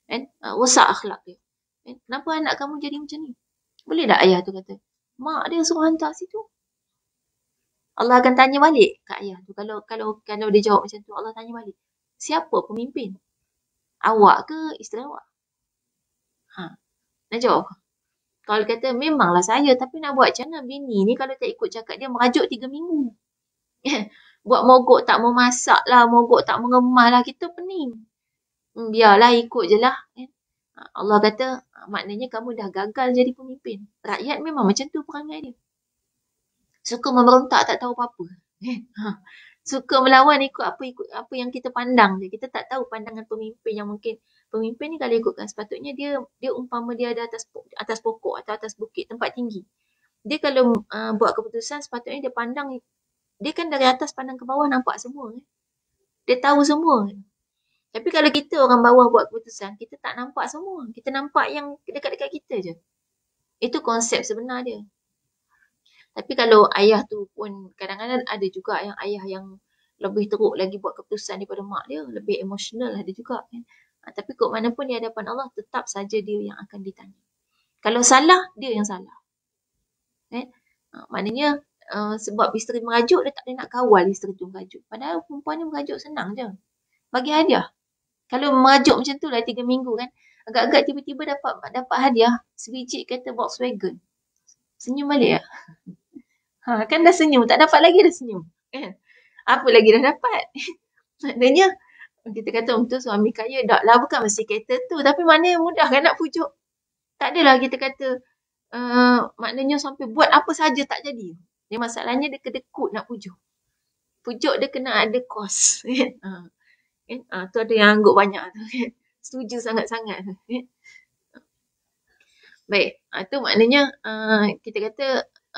Kan? Uh, rosak akhlak dia. Kan? Kenapa anak kamu jadi macam ni? Boleh tak ayah tu kata? Mak dia suruh hantar situ. Allah akan tanya balik kat ayah tu. Kalau kalau kalau dia jawab macam tu, Allah tanya balik. Siapa pemimpin? Awak ke isteri awak? Ha. Nak jawab? Kalau kata memanglah saya tapi nak buat macam mana bini ni kalau tak ikut cakap dia merajuk 3 minggu. Kan? buat mogok tak mau masak lah, mogok tak mengemas lah, kita pening. Hmm, biarlah ikut je lah. Kan. Ha, Allah kata, ha, maknanya kamu dah gagal jadi pemimpin. Rakyat memang macam tu perangai dia. Suka memberontak tak tahu apa-apa. Kan. Ha, suka melawan ikut apa ikut apa yang kita pandang je. Kita tak tahu pandangan pemimpin yang mungkin pemimpin ni kalau ikutkan sepatutnya dia dia umpama dia ada atas atas pokok atau atas bukit tempat tinggi. Dia kalau uh, buat keputusan sepatutnya dia pandang dia kan dari atas pandang ke bawah nampak semua kan. Dia tahu semua. Tapi kalau kita orang bawah buat keputusan, kita tak nampak semua. Kita nampak yang dekat-dekat kita je. Itu konsep sebenar dia. Tapi kalau ayah tu pun kadang-kadang ada juga yang ayah yang lebih teruk lagi buat keputusan daripada mak dia. Lebih emosional ada lah juga kan. Ha, tapi kok mana pun di hadapan Allah tetap saja dia yang akan ditanya. Kalau salah, dia yang salah. Eh? Ha, maknanya Ah, sebab isteri merajuk dia tak boleh nak kawal isteri tu merajuk. Padahal perempuan ni merajuk senang je. Bagi hadiah. Kalau merajuk macam tu lah tiga minggu kan. Agak-agak tiba-tiba dapat dapat hadiah. Sebiji kereta Volkswagen. Senyum balik lah. Ha, kan dah senyum. Tak dapat lagi dah senyum. Kan? Apa lagi dah dapat? Maknanya kita kata untuk suami kaya tak lah bukan mesti kereta tu. Tapi mana yang mudah kan nak pujuk. Tak adalah kita kata uh, maknanya sampai buat apa saja tak jadi. Dia masalahnya dia kedekut nak pujuk. Pujuk dia kena ada kos. Kan? Ha. Kan? Ha, ada yang anggap banyak tu. Kan? Setuju sangat-sangat. Kan? Baik, ha, tu maknanya ha, kita kata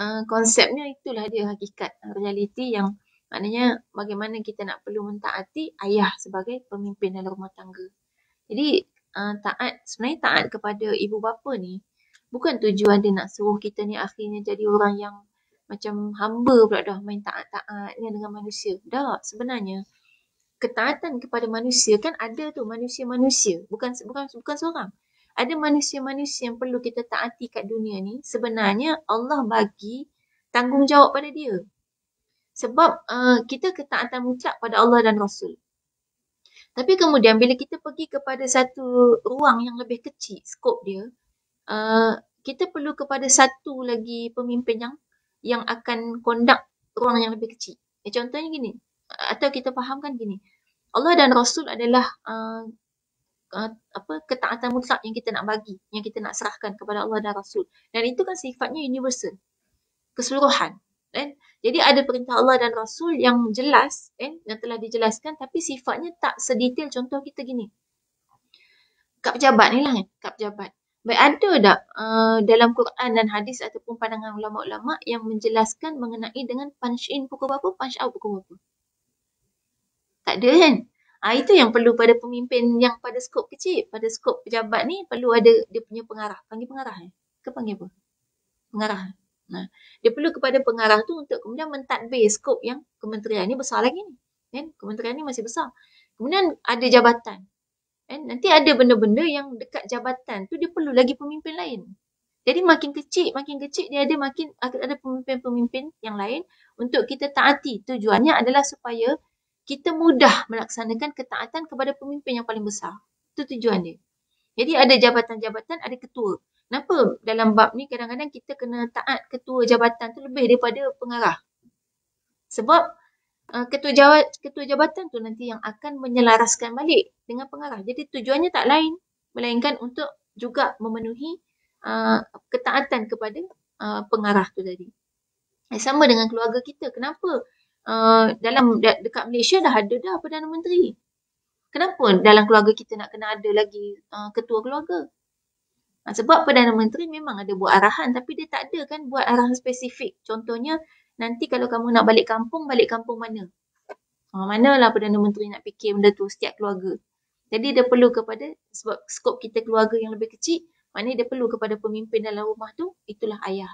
ha, konsepnya itulah dia hakikat realiti yang maknanya bagaimana kita nak perlu mentaati ayah sebagai pemimpin dalam rumah tangga. Jadi ha, taat sebenarnya taat kepada ibu bapa ni bukan tujuan dia nak suruh kita ni akhirnya jadi orang yang macam hamba pula dah main taat-taatnya dengan manusia. Tak, sebenarnya ketaatan kepada manusia kan ada tu manusia-manusia, bukan bukan bukan seorang. Ada manusia-manusia yang perlu kita taati kat dunia ni, sebenarnya Allah bagi tanggungjawab pada dia. Sebab uh, kita ketaatan mutlak pada Allah dan Rasul. Tapi kemudian bila kita pergi kepada satu ruang yang lebih kecil skop dia, uh, kita perlu kepada satu lagi pemimpin yang yang akan kondak ruang yang lebih kecil. Ya, contohnya gini, atau kita fahamkan gini, Allah dan Rasul adalah uh, uh, apa ketaatan mutlak yang kita nak bagi, yang kita nak serahkan kepada Allah dan Rasul. Dan itu kan sifatnya universal, keseluruhan. Eh? Jadi ada perintah Allah dan Rasul yang jelas, eh? yang telah dijelaskan tapi sifatnya tak sedetail contoh kita gini. Kat pejabat ni lah, eh? Kan, kat pejabat. Baik ada tak uh, dalam Quran dan hadis ataupun pandangan ulama-ulama yang menjelaskan mengenai dengan punch in pukul berapa, punch out pukul berapa? Tak ada kan? Ha, itu yang perlu pada pemimpin yang pada skop kecil, pada skop pejabat ni perlu ada dia punya pengarah. Panggil pengarah eh? Ke panggil apa? Pengarah. Nah, dia perlu kepada pengarah tu untuk kemudian mentadbir skop yang kementerian ni besar lagi Kan? Kementerian ni masih besar. Kemudian ada jabatan. And eh, nanti ada benda-benda yang dekat jabatan tu dia perlu lagi pemimpin lain. Jadi makin kecil, makin kecil dia ada makin ada pemimpin-pemimpin yang lain untuk kita taati. Tujuannya adalah supaya kita mudah melaksanakan ketaatan kepada pemimpin yang paling besar. Itu tujuan dia. Jadi ada jabatan-jabatan, ada ketua. Kenapa dalam bab ni kadang-kadang kita kena taat ketua jabatan tu lebih daripada pengarah. Sebab uh, ketua, jawat, ketua jabatan tu nanti yang akan menyelaraskan balik dengan pengarah. Jadi tujuannya tak lain melainkan untuk juga memenuhi uh, ketaatan kepada uh, pengarah tu tadi. Eh, sama dengan keluarga kita. Kenapa uh, dalam dekat Malaysia dah ada dah Perdana Menteri? Kenapa dalam keluarga kita nak kena ada lagi uh, ketua keluarga? Uh, sebab Perdana Menteri memang ada buat arahan tapi dia tak ada kan buat arahan spesifik. Contohnya nanti kalau kamu nak balik kampung, balik kampung mana? Uh, manalah Perdana Menteri nak fikir benda tu setiap keluarga. Jadi dia perlu kepada sebab skop kita keluarga yang lebih kecil, maknanya dia perlu kepada pemimpin dalam rumah tu, itulah ayah.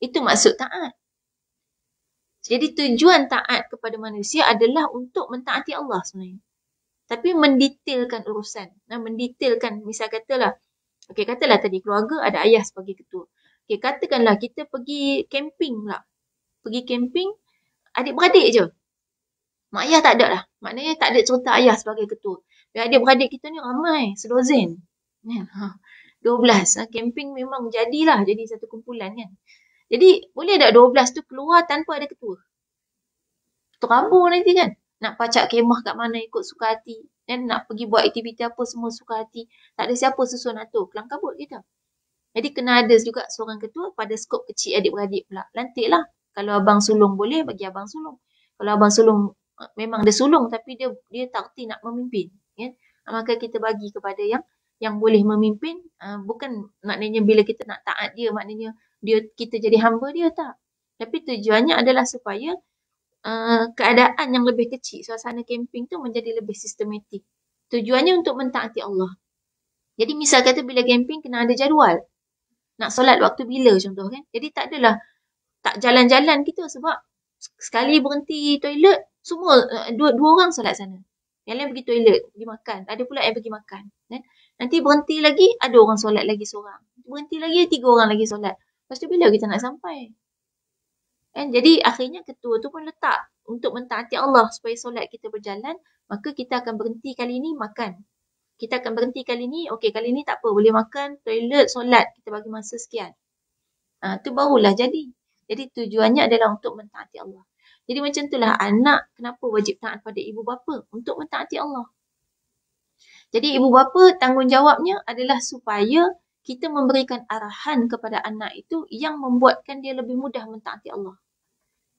Itu maksud taat. Jadi tujuan taat kepada manusia adalah untuk mentaati Allah sebenarnya. Tapi mendetailkan urusan. Nah, mendetailkan, misal katalah, okay, katalah tadi keluarga ada ayah sebagai ketua. Okay, katakanlah kita pergi camping pula. Pergi camping, adik-beradik je. Mak ayah tak ada lah. Maknanya tak ada cerita ayah sebagai ketua. Tapi adik-beradik kita ni ramai, sedozen. Kan? Ha. 12. Ha. Camping memang jadilah jadi satu kumpulan kan. Jadi boleh tak belas tu keluar tanpa ada ketua? Terambur nanti kan. Nak pacak kemah kat mana ikut suka hati. Kan? Nak pergi buat aktiviti apa semua suka hati. Tak ada siapa susun atur. Kelang kabut kita. Jadi kena ada juga seorang ketua pada skop kecil adik-beradik pula. Lantiklah. Kalau abang sulung boleh bagi abang sulung. Kalau abang sulung eh, memang dia sulung tapi dia dia tak ti nak memimpin ya maka kita bagi kepada yang yang boleh memimpin uh, bukan maknanya bila kita nak taat dia maknanya dia kita jadi hamba dia tak tapi tujuannya adalah supaya uh, keadaan yang lebih kecil suasana camping tu menjadi lebih sistematik tujuannya untuk mentaati Allah jadi misal kata bila camping kena ada jadual nak solat waktu bila contoh kan jadi tak adalah tak jalan-jalan kita sebab sekali berhenti toilet semua eh, dua, dua orang solat sana yang lain pergi toilet, pergi makan. Ada pula yang pergi makan. Eh? Nanti berhenti lagi, ada orang solat lagi seorang. Berhenti lagi, tiga orang lagi solat. Lepas tu bila kita nak sampai? Eh? Jadi akhirnya ketua tu pun letak untuk mentaati Allah supaya solat kita berjalan, maka kita akan berhenti kali ni makan. Kita akan berhenti kali ni, okey kali ni tak apa, boleh makan, toilet, solat, kita bagi masa sekian. Ha, tu barulah jadi. Jadi tujuannya adalah untuk mentaati Allah. Jadi macam itulah anak kenapa wajib taat pada ibu bapa untuk mentaati Allah. Jadi ibu bapa tanggungjawabnya adalah supaya kita memberikan arahan kepada anak itu yang membuatkan dia lebih mudah mentaati Allah.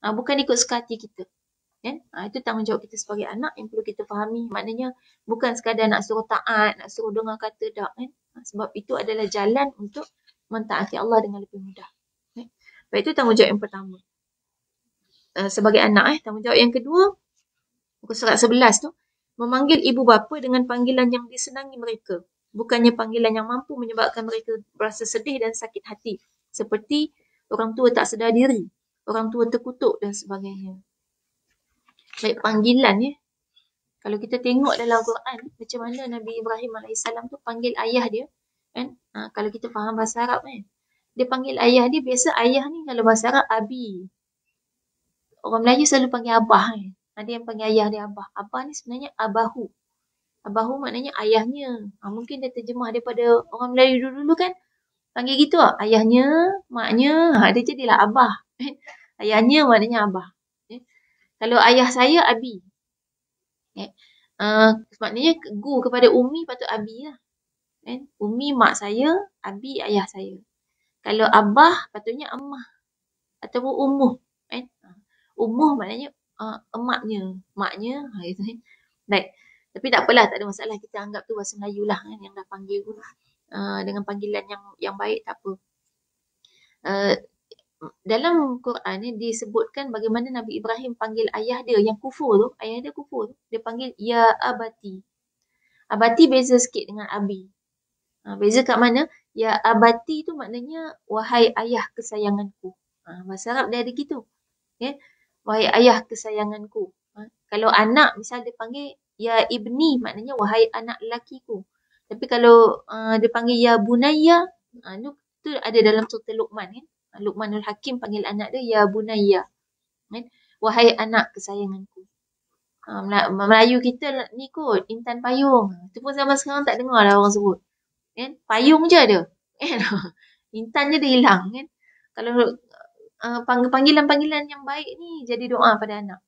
Ha, bukan ikut sekati kita. Kan? Ha, itu tanggungjawab kita sebagai anak yang perlu kita fahami. Maknanya bukan sekadar nak suruh taat, nak suruh dengar kata tak. Kan? Ha, sebab itu adalah jalan untuk mentaati Allah dengan lebih mudah. Kan? Baik itu tanggungjawab yang pertama. Uh, sebagai anak eh tanggungjawab yang kedua buku surat 11 tu memanggil ibu bapa dengan panggilan yang disenangi mereka bukannya panggilan yang mampu menyebabkan mereka berasa sedih dan sakit hati seperti orang tua tak sedar diri orang tua terkutuk dan sebagainya baik panggilan ya kalau kita tengok dalam Quran macam mana Nabi Ibrahim AS tu panggil ayah dia kan ha, kalau kita faham bahasa Arab kan dia panggil ayah dia biasa ayah ni kalau bahasa Arab abi orang Melayu selalu panggil abah kan. Ada yang panggil ayah dia abah. Abah ni sebenarnya abahu. Abahu maknanya ayahnya. Ha, mungkin dia terjemah daripada orang Melayu dulu-dulu kan. Panggil gitu lah. Ayahnya, maknya. Ha, dia jadilah abah. ayahnya maknanya abah. Eh? Kalau ayah saya, Abi. Eh? Uh, maknanya gu kepada Umi patut Abi lah. Eh? Umi mak saya, Abi ayah saya. Kalau abah patutnya emah. Ataupun umuh umuh maknanya uh, emaknya maknya ha gitu eh. Kan. baik tapi tak apalah tak ada masalah kita anggap tu bahasa Melayu lah kan yang dah panggil guru uh, lah. ah, dengan panggilan yang yang baik tak apa uh, dalam Quran ni disebutkan bagaimana Nabi Ibrahim panggil ayah dia yang kufur tu ayah dia kufur dia panggil ya abati abati beza sikit dengan abi ha, beza kat mana ya abati tu maknanya wahai ayah kesayanganku ha, bahasa Arab dia ada gitu okay. Ya wahai ayah kesayanganku. Ha? Kalau anak misal dia panggil ya ibni maknanya wahai anak lelakiku. Tapi kalau uh, dia panggil ya bunaya, ha, itu, itu ada dalam surah Luqman kan. Ha, Luqmanul Hakim panggil anak dia ya bunaya. Kan? Wahai anak kesayanganku. Ha, Melayu kita ni kot, intan payung. Itu ha, pun zaman sekarang tak dengar lah orang sebut. Kan? Payung je ada. Kan? intan je dia hilang kan. Kalau uh, panggilan-panggilan yang baik ni jadi doa pada anak.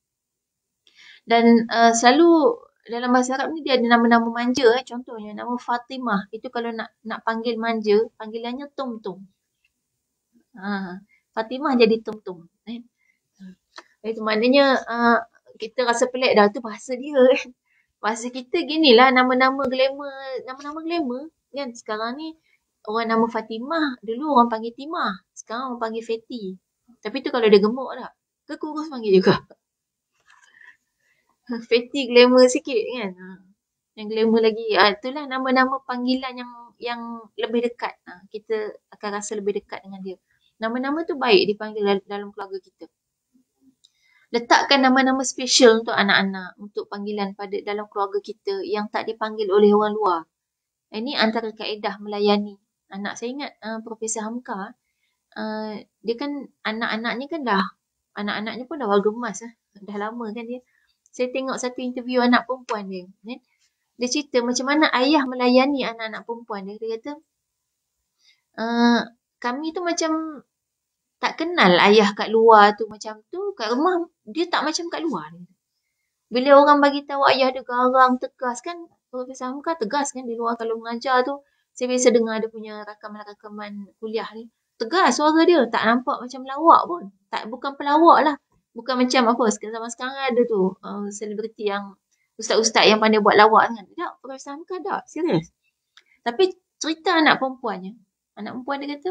Dan uh, selalu dalam bahasa Arab ni dia ada nama-nama manja eh. contohnya nama Fatimah itu kalau nak nak panggil manja panggilannya Tum Tum. Uh, Fatimah jadi Tum Tum. Eh. Itu maknanya uh, kita rasa pelik dah tu bahasa dia. bahasa kita gini lah nama-nama glamour, nama-nama glamour kan sekarang ni orang nama Fatimah dulu orang panggil Timah sekarang orang panggil Fatih tapi tu kalau dia gemuk lah. Ke kurus panggil juga. Fatty glamour sikit kan. Ha. Yang glamour lagi. Ha, itulah nama-nama panggilan yang yang lebih dekat. Ha, kita akan rasa lebih dekat dengan dia. Nama-nama tu baik dipanggil dalam keluarga kita. Letakkan nama-nama special untuk anak-anak. Untuk panggilan pada dalam keluarga kita yang tak dipanggil oleh orang luar. Ini eh, antara kaedah melayani. Anak saya ingat uh, Profesor Hamka. Eh, dia kan anak-anaknya kan dah anak-anaknya pun dah warga emas lah. dah lama kan dia saya tengok satu interview anak perempuan dia ni kan? dia cerita macam mana ayah melayani anak-anak perempuan dia dia kata uh, kami tu macam tak kenal ayah kat luar tu macam tu kat rumah dia tak macam kat luar bila orang bagi tahu ayah dia garang tegas kan kalau Profesor Hamka tegas kan di luar kalau mengajar tu saya biasa dengar dia punya rakaman-rakaman kuliah ni tegas suara dia tak nampak macam lawak pun tak bukan pelawak lah bukan macam apa sekarang zaman sekarang ada tu uh, selebriti yang ustaz-ustaz yang pandai buat lawak kan tak perasaan ke tak serius tapi cerita anak perempuannya anak perempuan dia kata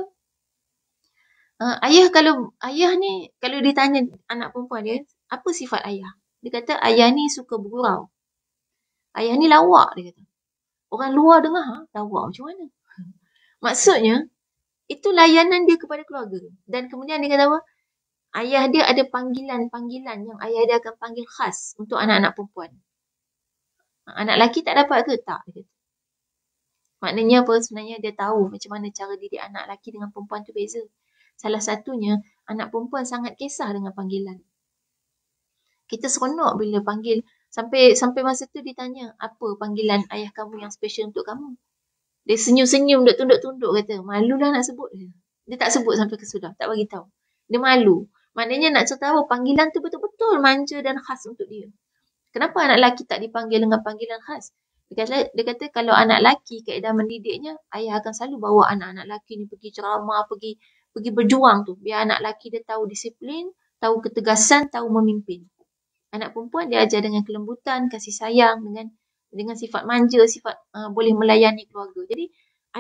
uh, ayah kalau ayah ni kalau ditanya anak perempuan dia apa sifat ayah dia kata ayah ni suka bergurau ayah ni lawak dia kata orang luar dengar ha? lawak macam mana maksudnya itu layanan dia kepada keluarga dan kemudian dia kata apa ayah dia ada panggilan-panggilan yang ayah dia akan panggil khas untuk anak-anak perempuan anak lelaki tak dapat ke tak dia maknanya apa sebenarnya dia tahu macam mana cara didik anak lelaki dengan perempuan tu beza salah satunya anak perempuan sangat kisah dengan panggilan kita seronok bila panggil sampai sampai masa tu ditanya apa panggilan ayah kamu yang special untuk kamu dia senyum-senyum duk tunduk-tunduk kata dah nak sebut dia. Dia tak sebut sampai kesudah, tak bagi tahu. Dia malu. Maknanya nak cerita apa panggilan tu betul-betul manja dan khas untuk dia. Kenapa anak lelaki tak dipanggil dengan panggilan khas? Dia kata, dia kata kalau anak lelaki keadaan mendidiknya, ayah akan selalu bawa anak-anak lelaki ni pergi ceramah, pergi pergi berjuang tu. Biar anak lelaki dia tahu disiplin, tahu ketegasan, tahu memimpin. Anak perempuan dia ajar dengan kelembutan, kasih sayang, dengan dengan sifat manja, sifat uh, boleh melayani keluarga. Jadi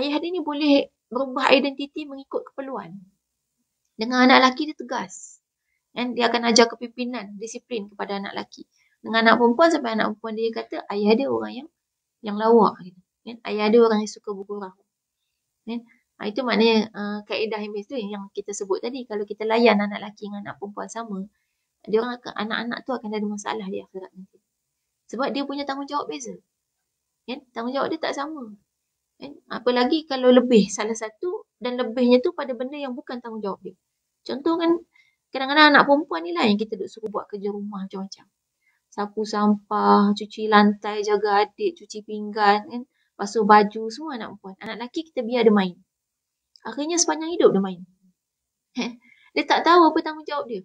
ayah dia ni boleh berubah identiti mengikut keperluan. Dengan anak lelaki dia tegas. Dan dia akan ajar kepimpinan, disiplin kepada anak lelaki. Dengan anak perempuan sampai anak perempuan dia kata ayah dia orang yang yang lawak. Kan? Ayah dia orang yang suka bergurau. Kan? Ha, itu maknanya uh, kaedah yang tu yang kita sebut tadi. Kalau kita layan anak lelaki dengan anak perempuan sama, dia orang akan, anak-anak tu akan ada masalah di akhirat nanti. Sebab dia punya tanggungjawab beza. Kan? Tanggungjawab dia tak sama. Kan? Apalagi kalau lebih salah satu dan lebihnya tu pada benda yang bukan tanggungjawab dia. Contoh kan kadang-kadang anak perempuan ni lah yang kita duk suruh buat kerja rumah macam-macam. Sapu sampah, cuci lantai, jaga adik, cuci pinggan, kan? basuh baju semua anak perempuan. Anak lelaki kita biar dia main. Akhirnya sepanjang hidup dia main. dia tak tahu apa tanggungjawab dia.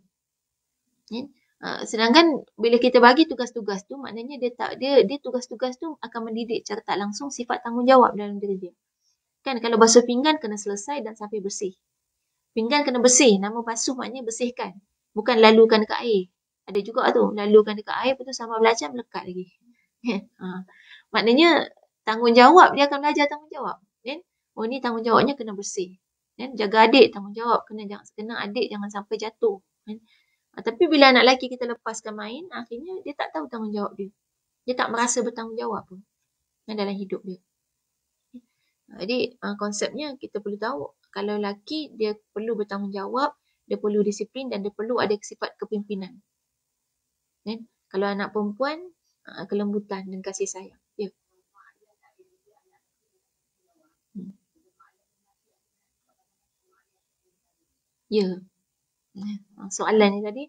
Yeah? Kan? Ha, sedangkan bila kita bagi tugas-tugas tu maknanya dia tak dia dia tugas-tugas tu akan mendidik secara tak langsung sifat tanggungjawab dalam diri dia. Kan kalau basuh pinggan kena selesai dan sampai bersih. Pinggan kena bersih, nama basuh maknanya bersihkan, bukan lalukan dekat air. Ada juga tu, lalukan dekat air pun tu sama belajar melekat lagi. Ha, maknanya tanggungjawab dia akan belajar tanggungjawab. Kan? Oh ni tanggungjawabnya kena bersih. Kan? Jaga adik tanggungjawab kena jangan kena adik jangan sampai jatuh. Kan? Ha, tapi bila anak lelaki kita lepaskan main, akhirnya dia tak tahu tanggungjawab dia. Dia tak merasa bertanggungjawab pun yang dalam hidup dia. Ah, jadi ha, konsepnya kita perlu tahu kalau lelaki dia perlu bertanggungjawab, dia perlu disiplin dan dia perlu ada sifat kepimpinan. Dan kalau anak perempuan, ha, kelembutan dan kasih sayang. Ya. Hmm. Yeah. Eh, ah, soalan ni tadi.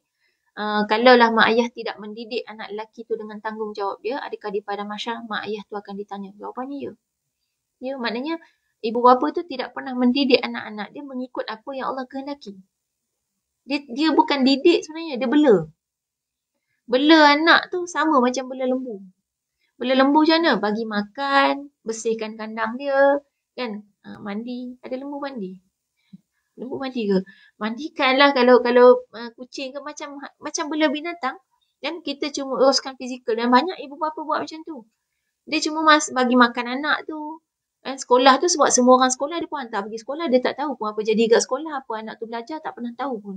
Uh, lah mak ayah tidak mendidik anak lelaki tu dengan tanggungjawab dia, adakah di padang masyar mak ayah tu akan ditanya? Jawapannya ya. Ya, maknanya ibu bapa tu tidak pernah mendidik anak-anak dia mengikut apa yang Allah kehendaki. Dia, dia bukan didik sebenarnya, dia bela. Bela anak tu sama macam bela lembu. Bela lembu macam mana? Bagi makan, bersihkan kandang dia, kan? Uh, mandi, ada lembu mandi. Nombor mandi ke? lah kalau kalau uh, kucing ke macam macam bela binatang dan kita cuma uruskan fizikal dan banyak ibu bapa buat macam tu. Dia cuma mas, bagi makan anak tu. Dan sekolah tu sebab semua orang sekolah dia pun hantar pergi sekolah dia tak tahu pun apa jadi dekat sekolah apa anak tu belajar tak pernah tahu pun.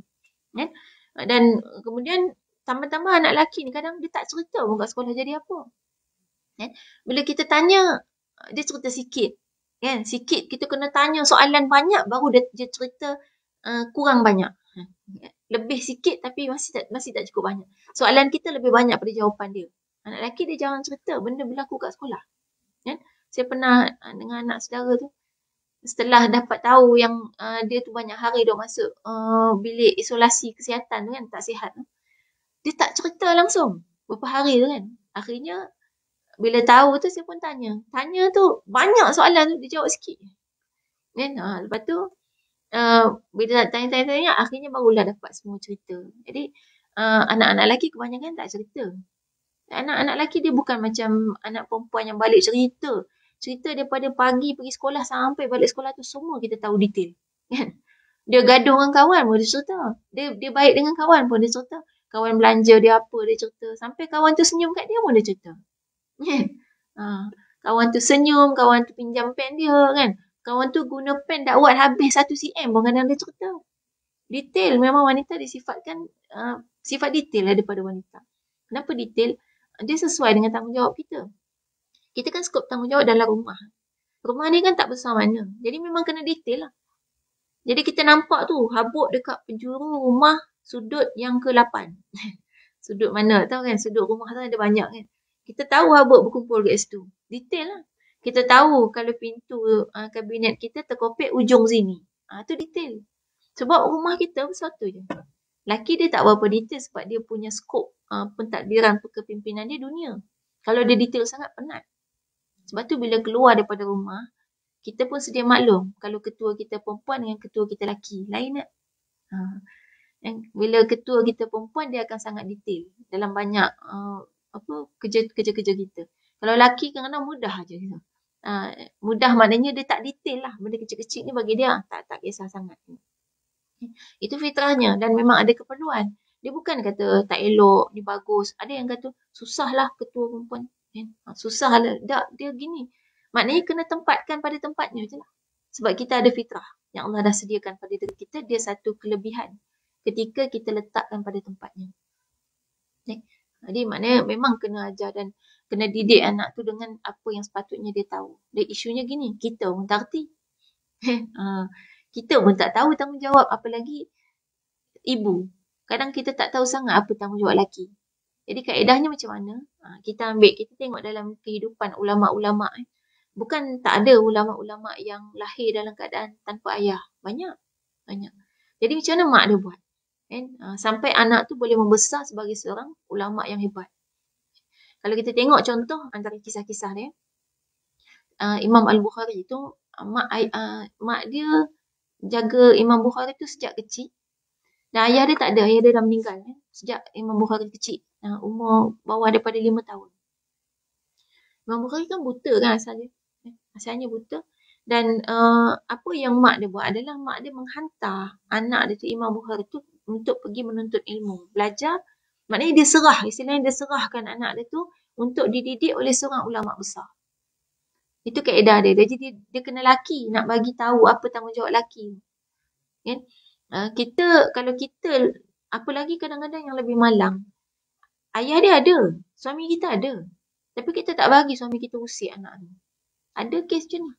Kan? Uh, dan uh, kemudian tambah-tambah anak lelaki ni kadang dia tak cerita pun kat sekolah jadi apa. Kan? Bila kita tanya uh, dia cerita sikit kan sikit kita kena tanya soalan banyak baru dia, dia cerita uh, kurang banyak ha, kan? lebih sikit tapi masih tak masih tak cukup banyak soalan kita lebih banyak pada jawapan dia anak lelaki dia jangan cerita benda berlaku kat sekolah kan saya pernah uh, dengan anak saudara tu setelah dapat tahu yang uh, dia tu banyak hari dok masuk uh, bilik isolasi kesihatan tu kan tak sihat dia tak cerita langsung berapa hari tu kan akhirnya bila tahu tu saya pun tanya. Tanya tu banyak soalan tu dia jawab sikit. Kan? Ha, lepas tu uh, bila nak tanya-tanya akhirnya barulah dapat semua cerita. Jadi uh, anak-anak lelaki kebanyakan tak cerita. Anak-anak lelaki dia bukan macam anak perempuan yang balik cerita. Cerita daripada pagi pergi sekolah sampai balik sekolah tu semua kita tahu detail. Kan? Dia gaduh dengan kawan pun dia cerita. Dia, dia baik dengan kawan pun dia cerita. Kawan belanja dia apa dia cerita. Sampai kawan tu senyum kat dia pun dia cerita kan? Ha, kawan tu senyum, kawan tu pinjam pen dia kan? Kawan tu guna pen dakwat habis 1 cm pun kadang dia cerita. Detail memang wanita disifatkan uh, sifat detail lah daripada wanita. Kenapa detail? Dia sesuai dengan tanggungjawab kita. Kita kan skop tanggungjawab dalam rumah. Rumah ni kan tak besar mana. Jadi memang kena detail lah. Jadi kita nampak tu habuk dekat penjuru rumah sudut yang ke-8. sudut mana tahu kan? Sudut rumah tu ada banyak kan? Kita tahu habuk berkumpul kat situ. Detail lah. Kita tahu kalau pintu uh, kabinet kita terkopek ujung sini. Ah uh, tu detail. Sebab rumah kita satu je. Laki dia tak berapa detail sebab dia punya skop uh, ah, pentadbiran kepimpinan dia dunia. Kalau dia detail sangat penat. Sebab tu bila keluar daripada rumah, kita pun sedia maklum kalau ketua kita perempuan dengan ketua kita laki lain tak? Ha. Bila ketua kita perempuan dia akan sangat detail dalam banyak uh, apa kerja kerja kerja kita. Kalau laki kadang-kadang mudah aja. Uh, ah, mudah maknanya dia tak detail lah benda kecil-kecil ni bagi dia ah, tak tak kisah sangat. Eh, itu fitrahnya dan memang ada keperluan. Dia bukan kata tak elok, ni bagus. Ada yang kata susah lah ketua perempuan. Eh, ah, susah susahlah. Tak, dia gini. Maknanya kena tempatkan pada tempatnya je lah. Sebab kita ada fitrah yang Allah dah sediakan pada diri kita. Dia satu kelebihan ketika kita letakkan pada tempatnya. Okay? Eh, jadi maknanya memang kena ajar dan kena didik anak tu dengan apa yang sepatutnya dia tahu. Dan isunya gini, kita pun tak erti. Ha, kita pun tak tahu tanggungjawab apalagi ibu. Kadang kita tak tahu sangat apa tanggungjawab lelaki. Jadi kaedahnya macam mana? Ha, kita ambil, kita tengok dalam kehidupan ulama-ulama. Eh. Bukan tak ada ulama-ulama yang lahir dalam keadaan tanpa ayah. Banyak. Banyak. Jadi macam mana mak dia buat? kan? Ah, sampai anak tu boleh membesar sebagai seorang ulama yang hebat. Kalau kita tengok contoh antara kisah-kisah dia, uh, Imam Al-Bukhari tu, mak, uh, mak dia jaga Imam Bukhari tu sejak kecil. Dan ayah dia tak ada, ayah dia dah meninggal. Eh? Sejak Imam Bukhari kecil, uh, umur bawah daripada lima tahun. Imam Bukhari kan buta kan asalnya. Eh, asalnya buta. Dan uh, apa yang mak dia buat adalah mak dia menghantar anak dia tu, Imam Bukhari tu, untuk pergi menuntut ilmu. Belajar, maknanya dia serah, istilahnya dia serahkan anak dia tu untuk dididik oleh seorang ulama besar. Itu kaedah dia. Jadi dia, dia kena laki nak bagi tahu apa tanggungjawab laki. Kan? Uh, kita, kalau kita, apa lagi kadang-kadang yang lebih malang. Ayah dia ada, suami kita ada. Tapi kita tak bagi suami kita usik anak ni. Ada kes je ni.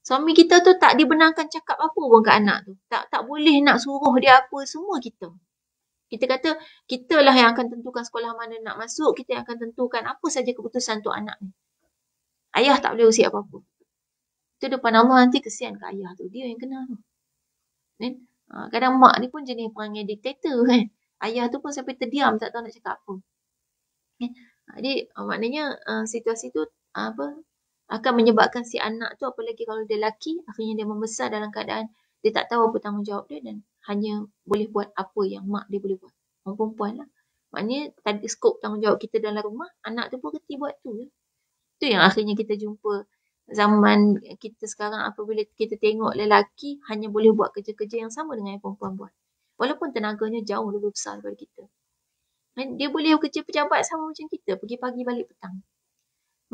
Suami kita tu tak dibenarkan cakap apa pun ke anak tu. Tak tak boleh nak suruh dia apa semua kita. Kita kata kitalah yang akan tentukan sekolah mana nak masuk, kita yang akan tentukan apa saja keputusan tu anak ni. Ayah tak boleh usik apa-apa. Itu depan Allah nanti kesian ke ayah tu. Dia yang kenal tu. Kan? Ha, kadang mak ni pun jenis perangai diktator kan. Ayah tu pun sampai terdiam tak tahu nak cakap apa. Kan? Jadi ha, maknanya situasi tu apa akan menyebabkan si anak tu apalagi kalau dia lelaki akhirnya dia membesar dalam keadaan dia tak tahu apa tanggungjawab dia dan hanya boleh buat apa yang mak dia boleh buat. Orang perempuan lah. Maknanya tadi skop tanggungjawab kita dalam rumah anak tu pun kerti buat tu. Itu yang akhirnya kita jumpa zaman kita sekarang apabila kita tengok lelaki hanya boleh buat kerja-kerja yang sama dengan yang perempuan buat. Walaupun tenaganya jauh lebih besar daripada kita. dia boleh kerja pejabat sama macam kita. Pergi pagi balik petang.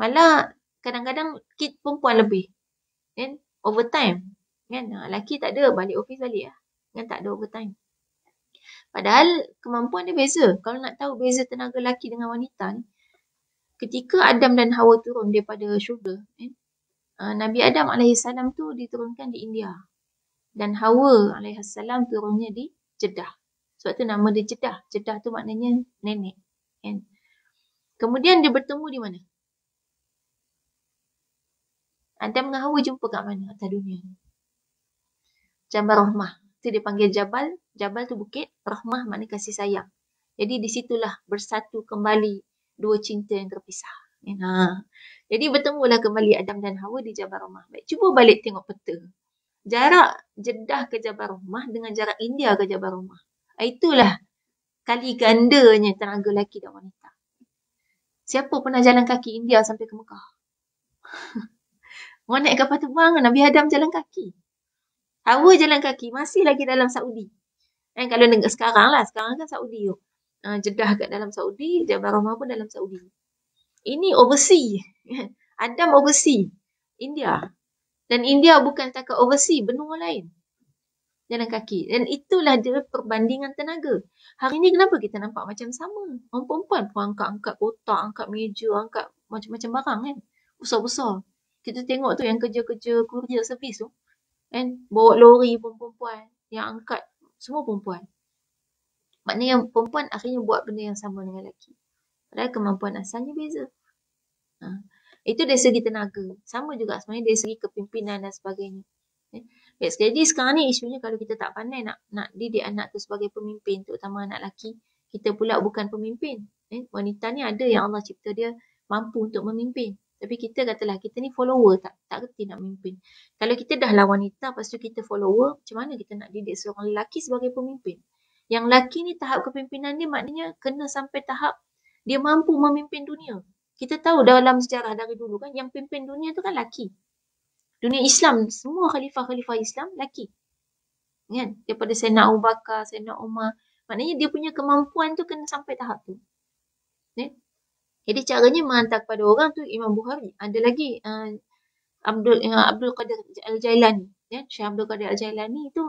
Malah kadang-kadang kit perempuan lebih kan overtime kan ah, lelaki tak ada balik office balik lah kan tak ada overtime padahal kemampuan dia beza kalau nak tahu beza tenaga lelaki dengan wanita ni ketika Adam dan Hawa turun daripada syurga kan ah, Nabi Adam alaihissalam tu diturunkan di India dan Hawa alaihissalam turunnya di Jeddah sebab tu nama dia Jeddah Jeddah tu maknanya nenek kan kemudian dia bertemu di mana Adam dengan Hawa jumpa kat mana atas dunia ni? Jabal Rahmah. Itu dia panggil Jabal. Jabal tu bukit. Rahmah makna kasih sayang. Jadi di situlah bersatu kembali dua cinta yang terpisah. Ya, ha. Jadi bertemulah kembali Adam dan Hawa di Jabal Rahmah. Baik, cuba balik tengok peta. Jarak Jeddah ke Jabal Rahmah dengan jarak India ke Jabal Rahmah. Itulah kali gandanya tenaga lelaki dan wanita. Siapa pernah jalan kaki India sampai ke Mekah? Orang naik kapal terbang, Nabi Adam jalan kaki. Hawa jalan kaki, masih lagi dalam Saudi. eh, kalau negara sekarang lah, sekarang kan Saudi tu. Uh, Jeddah kat dalam Saudi, Jabal Rahmah pun dalam Saudi. Ini overseas. Adam overseas. India. Dan India bukan takat overseas, benua lain. Jalan kaki. Dan itulah dia perbandingan tenaga. Hari ni kenapa kita nampak macam sama? Orang perempuan pun angkat-angkat kotak, angkat meja, angkat macam-macam barang kan. Besar-besar kita tengok tu yang kerja-kerja kurier servis tu kan bawa lori perempuan-perempuan yang angkat semua perempuan maknanya perempuan akhirnya buat benda yang sama dengan lelaki padahal kemampuan asalnya beza ha. itu dari segi tenaga sama juga sebenarnya dari segi kepimpinan dan sebagainya eh, Baik, okay. jadi sekarang ni isunya kalau kita tak pandai nak nak didik anak tu sebagai pemimpin terutama anak lelaki kita pula bukan pemimpin eh, wanita ni ada yang Allah cipta dia mampu untuk memimpin tapi kita katalah kita ni follower tak tak reti nak memimpin. Kalau kita dah lah wanita lepas tu kita follower, macam mana kita nak didik seorang lelaki sebagai pemimpin? Yang lelaki ni tahap kepimpinan dia maknanya kena sampai tahap dia mampu memimpin dunia. Kita tahu dalam sejarah dari dulu kan yang pimpin dunia tu kan lelaki. Dunia Islam, semua khalifah-khalifah Islam lelaki. Kan? Daripada Sayyidina Abu Bakar, Sayyidina Umar. Maknanya dia punya kemampuan tu kena sampai tahap tu. Kan? Jadi caranya menghantar kepada orang tu Imam Bukhari. Ada lagi uh, Abdul uh, Abdul Qadir Al-Jailani. Ya, Syekh Abdul Qadir Al-Jailani tu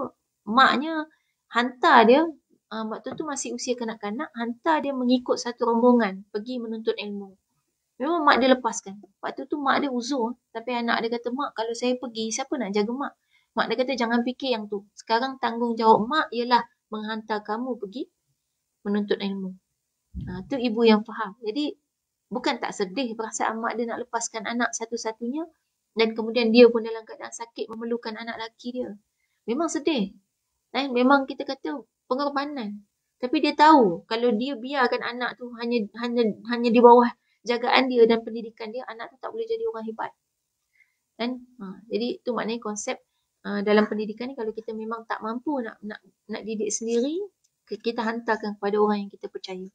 maknya hantar dia uh, waktu tu masih usia kanak-kanak hantar dia mengikut satu rombongan pergi menuntut ilmu. Memang mak dia lepaskan. Waktu tu mak dia uzur tapi anak dia kata mak kalau saya pergi siapa nak jaga mak? Mak dia kata jangan fikir yang tu. Sekarang tanggungjawab mak ialah menghantar kamu pergi menuntut ilmu. Ha, tu ibu yang faham. Jadi bukan tak sedih perasaan mak dia nak lepaskan anak satu-satunya dan kemudian dia pun dalam keadaan sakit memerlukan anak lelaki dia. Memang sedih. Dan eh, memang kita kata pengorbanan. Tapi dia tahu kalau dia biarkan anak tu hanya hanya hanya di bawah jagaan dia dan pendidikan dia, anak tu tak boleh jadi orang hebat. Dan ha, jadi itu maknanya konsep uh, dalam pendidikan ni kalau kita memang tak mampu nak nak nak didik sendiri, kita hantarkan kepada orang yang kita percaya.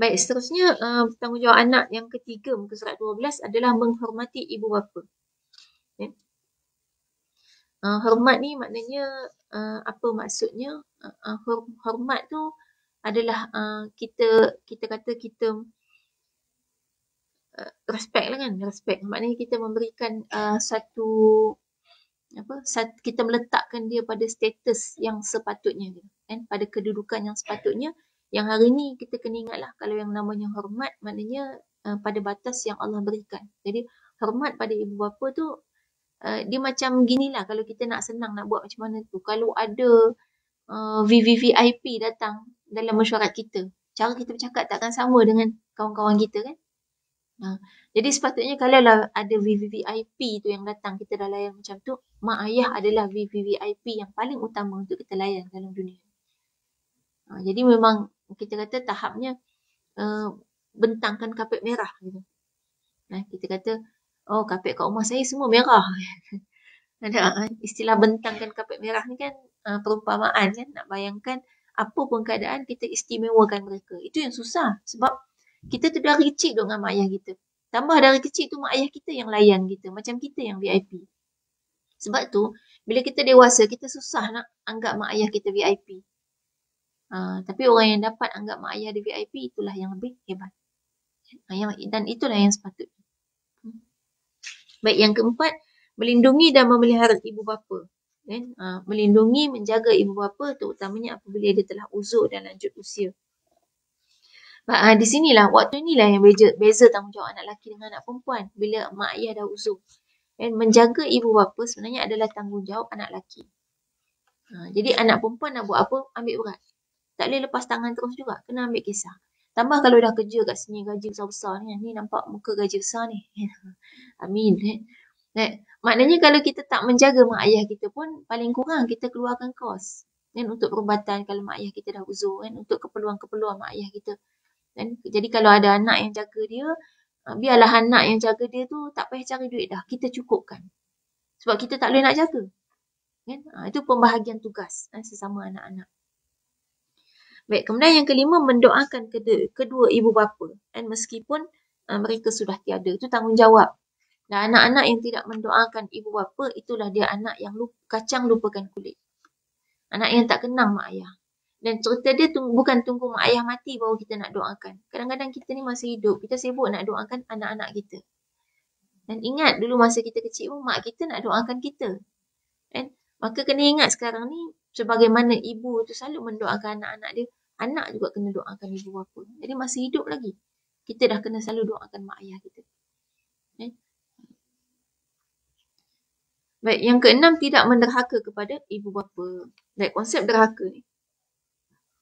Baik, seterusnya uh, eh, tanggungjawab anak yang ketiga muka surat 12 adalah menghormati ibu bapa. Ya. Uh, hormat ni maknanya uh, apa maksudnya? Uh, uh, hormat tu adalah uh, kita kita kata kita uh, respect lah kan? Respect. Maknanya kita memberikan uh, satu apa? Sat, kita meletakkan dia pada status yang sepatutnya. Kan? Pada kedudukan yang sepatutnya yang hari ni kita kena ingatlah kalau yang namanya hormat maknanya uh, pada batas yang Allah berikan. Jadi hormat pada ibu bapa tu uh, dia macam gini lah kalau kita nak senang nak buat macam mana tu. Kalau ada uh, eh, VVVIP datang dalam mesyuarat kita, cara kita bercakap takkan sama dengan kawan-kawan kita kan? Ha. Jadi sepatutnya kalau lah ada VVVIP tu yang datang kita dah layan macam tu, mak ayah adalah VVVIP yang paling utama untuk kita layan dalam dunia. Ha, jadi memang kita kata tahapnya uh, bentangkan kapet merah gitu. Nah, kita kata oh kapet kat rumah saya semua merah. Ada ah, ah, istilah bentangkan kapet merah ni kan uh, perumpamaan kan nak bayangkan apa pun keadaan kita istimewakan mereka. Itu yang susah sebab kita tu dari kecil dengan mak ayah kita. Tambah dari kecil tu mak ayah kita yang layan kita. Macam kita yang VIP. Sebab tu bila kita dewasa kita susah nak anggap mak ayah kita VIP. Ah, tapi orang yang dapat anggap mak ayah dia VIP itulah yang lebih hebat. Ah, dan itulah yang sepatutnya. Hmm. Baik, yang keempat, melindungi dan memelihara ibu bapa. Kan? Uh, melindungi, menjaga ibu bapa terutamanya apabila dia telah uzur dan lanjut usia. But, uh, di sinilah, waktu inilah yang beza, beza tanggungjawab anak lelaki dengan anak perempuan bila mak ayah dah uzur. Kan? Menjaga ibu bapa sebenarnya adalah tanggungjawab anak lelaki. Uh, jadi anak perempuan nak buat apa, ambil berat tak boleh lepas tangan terus juga. Kena ambil kisah. Tambah kalau dah kerja kat sini gaji besar-besar ni. Ni nampak muka gaji besar ni. Amin. Eh? Eh? Maknanya kalau kita tak menjaga mak ayah kita pun paling kurang kita keluarkan kos. Dan untuk perubatan kalau mak ayah kita dah uzur kan. Untuk keperluan-keperluan mak ayah kita. Dan, jadi kalau ada anak yang jaga dia, ah, biarlah anak yang jaga dia tu tak payah cari duit dah. Kita cukupkan. Sebab kita tak boleh nak jaga. Kan? itu pembahagian tugas kan, sesama anak-anak. Baik, kemudian yang kelima mendoakan kedua, kedua ibu bapa dan meskipun uh, mereka sudah tiada itu tanggungjawab. Dan anak-anak yang tidak mendoakan ibu bapa itulah dia anak yang lup, kacang lupakan kulit. Anak yang tak kenang mak ayah. Dan cerita dia tu, bukan tunggu mak ayah mati baru kita nak doakan. Kadang-kadang kita ni masih hidup, kita sibuk nak doakan anak-anak kita. Dan ingat dulu masa kita kecil pun mak kita nak doakan kita. Dan maka kena ingat sekarang ni sebagaimana ibu tu selalu mendoakan anak-anak dia, anak juga kena doakan ibu bapa. Jadi masih hidup lagi, kita dah kena selalu doakan mak ayah kita. Eh? Baik, yang keenam tidak menderhaka kepada ibu bapa. Baik, konsep derhaka ni.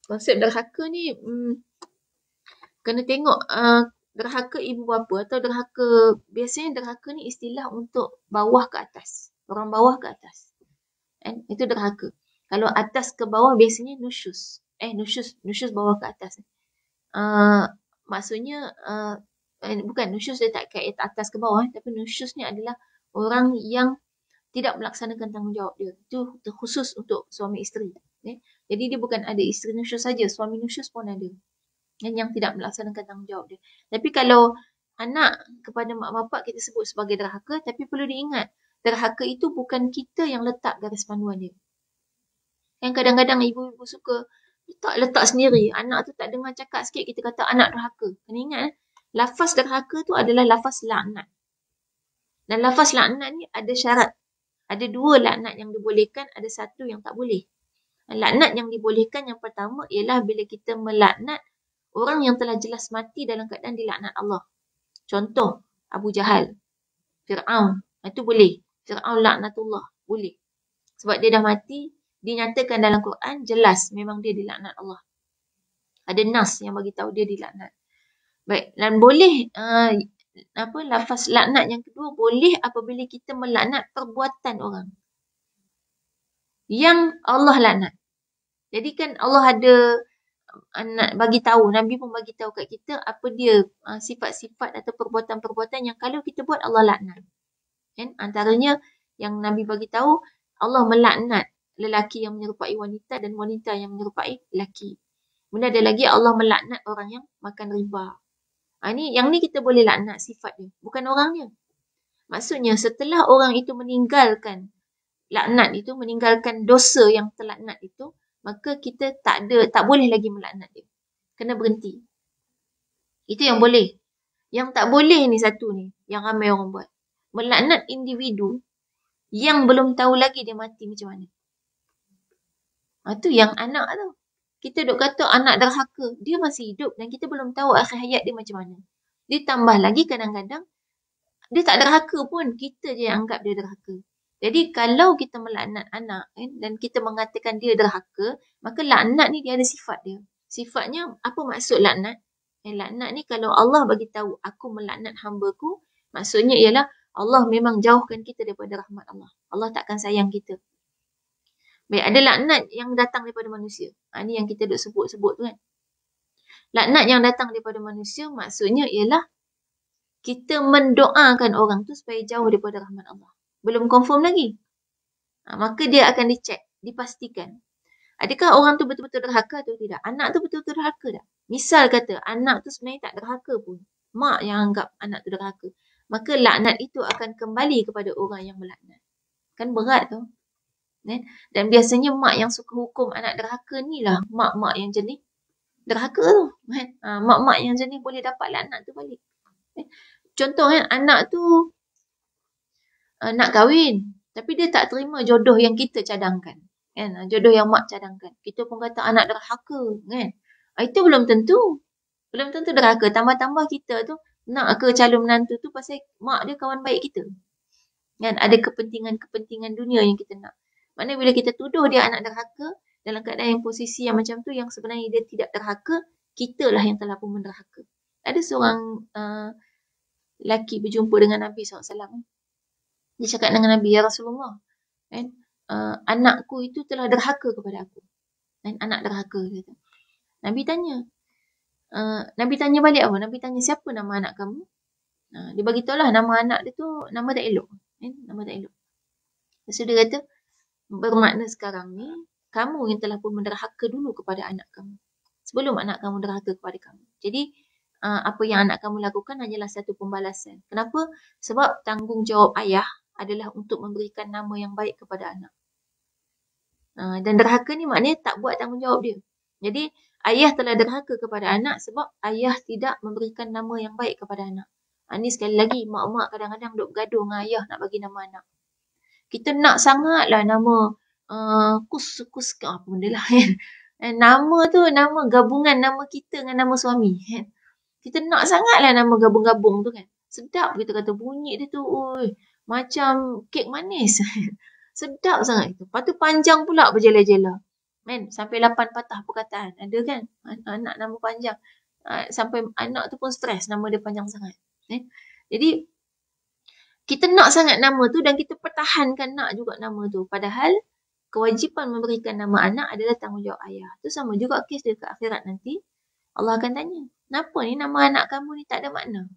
Konsep derhaka ni hmm, kena tengok uh, derhaka ibu bapa atau derhaka biasanya derhaka ni istilah untuk bawah ke atas. Orang bawah ke atas. Eh, itu derhaka kalau atas ke bawah biasanya nusyus eh nusyus nusyus bawah ke atas uh, maksudnya uh, eh, bukan nusyus dia tak kait atas ke bawah eh, tapi nusyus ni adalah orang yang tidak melaksanakan tanggungjawab dia itu khusus untuk suami isteri eh? jadi dia bukan ada isteri nusyus saja suami nusyus pun ada yang, yang tidak melaksanakan tanggungjawab dia tapi kalau anak kepada mak bapak kita sebut sebagai derhaka tapi perlu diingat derhaka itu bukan kita yang letak garis panduan dia yang kadang-kadang ibu-ibu suka letak letak sendiri anak tu tak dengar cakap sikit kita kata anak derhaka kena ingat eh, lafaz derhaka tu adalah lafaz laknat dan lafaz laknat ni ada syarat ada dua laknat yang dibolehkan ada satu yang tak boleh laknat yang dibolehkan yang pertama ialah bila kita melaknat orang yang telah jelas mati dalam keadaan dilaknat Allah contoh Abu Jahal Fir'aun itu boleh Fir'aun laknatullah boleh sebab dia dah mati dinyatakan dalam Quran jelas memang dia dilaknat Allah. Ada nas yang bagi tahu dia dilaknat. Baik, dan boleh uh, apa lafaz laknat yang kedua boleh apabila kita melaknat perbuatan orang yang Allah laknat. Jadi kan Allah ada anak eh, bagi tahu nabi pun bagi tahu kat kita apa dia uh, sifat-sifat atau perbuatan-perbuatan yang kalau kita buat Allah laknat. Kan antaranya yang nabi bagi tahu Allah melaknat lelaki yang menyerupai wanita dan wanita yang menyerupai lelaki. Kemudian ada lagi Allah melaknat orang yang makan riba. Ha, ini, yang ni kita boleh laknat sifat dia. Bukan orangnya. Maksudnya setelah orang itu meninggalkan laknat itu, meninggalkan dosa yang terlaknat itu, maka kita tak ada, tak boleh lagi melaknat dia. Kena berhenti. Itu yang boleh. Yang tak boleh ni satu ni. Yang ramai orang buat. Melaknat individu yang belum tahu lagi dia mati macam mana. Ha, tu yang anak tu. Kita duk kata anak derhaka. Dia masih hidup dan kita belum tahu akhir hayat dia macam mana. Dia tambah lagi kadang-kadang. Dia tak derhaka pun. Kita je yang anggap dia derhaka. Jadi kalau kita melaknat anak kan, dan kita mengatakan dia derhaka, maka laknat ni dia ada sifat dia. Sifatnya apa maksud laknat? Eh, laknat ni kalau Allah bagi tahu aku melaknat hamba ku, maksudnya ialah Allah memang jauhkan kita daripada rahmat Allah. Allah takkan sayang kita. Baik, ada laknat yang datang daripada manusia. Ha, ini yang kita duk sebut-sebut tu kan. Laknat yang datang daripada manusia maksudnya ialah kita mendoakan orang tu supaya jauh daripada rahmat Allah. Belum confirm lagi. Ha, maka dia akan dicek, dipastikan. Adakah orang tu betul-betul derhaka atau tidak? Anak tu betul-betul derhaka tak? Misal kata anak tu sebenarnya tak derhaka pun. Mak yang anggap anak tu derhaka. Maka laknat itu akan kembali kepada orang yang melaknat. Kan berat tu. Yeah? Kan? Dan biasanya mak yang suka hukum anak derhaka ni lah mak-mak yang jenis derhaka tu. Kan? Ha, mak-mak yang jenis boleh dapatlah anak tu balik. Yeah? Kan? Contoh kan, anak tu uh, nak kahwin tapi dia tak terima jodoh yang kita cadangkan. Kan? Ha, jodoh yang mak cadangkan. Kita pun kata anak derhaka. Kan? Itu belum tentu. Belum tentu derhaka. Tambah-tambah kita tu nak ke calon menantu tu pasal mak dia kawan baik kita. Kan? Ada kepentingan-kepentingan dunia yang kita nak. Maknanya bila kita tuduh dia anak derhaka dalam keadaan yang posisi yang macam tu yang sebenarnya dia tidak derhaka, lah yang telah pun menderhaka. Ada seorang uh, laki berjumpa dengan Nabi SAW. Dia cakap dengan Nabi, Ya Rasulullah, kan, uh, anakku itu telah derhaka kepada aku. Kan, anak derhaka. Kata. Nabi tanya. Uh, Nabi tanya balik apa? Nabi tanya siapa nama anak kamu? Uh, dia bagitahulah nama anak dia tu nama tak elok. Kan? Nama tak elok. Lepas tu dia kata, uh, bermakna sekarang ni kamu yang telah pun menderhaka dulu kepada anak kamu sebelum anak kamu derhaka kepada kamu. Jadi ah, apa yang anak kamu lakukan hanyalah satu pembalasan. Kenapa? Sebab tanggungjawab ayah adalah untuk memberikan nama yang baik kepada anak. Ah, dan derhaka ni maknanya tak buat tanggungjawab dia. Jadi ayah telah derhaka kepada anak sebab ayah tidak memberikan nama yang baik kepada anak. Ini ah, sekali lagi mak-mak kadang-kadang duk bergaduh dengan ayah nak bagi nama anak kita nak sangatlah nama uh, kus kus apa benda lah kan. Eh, nama tu nama gabungan nama kita dengan nama suami kan. Kita nak sangatlah nama gabung-gabung tu kan. Sedap kita kata bunyi dia tu oi macam kek manis. Sedap sangat itu. Lepas tu panjang pula berjela-jela. Men, sampai lapan patah perkataan. Ada kan? Anak-anak nama panjang. Ah, sampai anak tu pun stres nama dia panjang sangat. Eh. Jadi, kita nak sangat nama tu dan kita pertahankan nak juga nama tu. Padahal kewajipan memberikan nama anak adalah tanggungjawab ayah. Tu sama juga kes dia ke akhirat nanti. Allah akan tanya, kenapa ni nama anak kamu ni tak ada makna?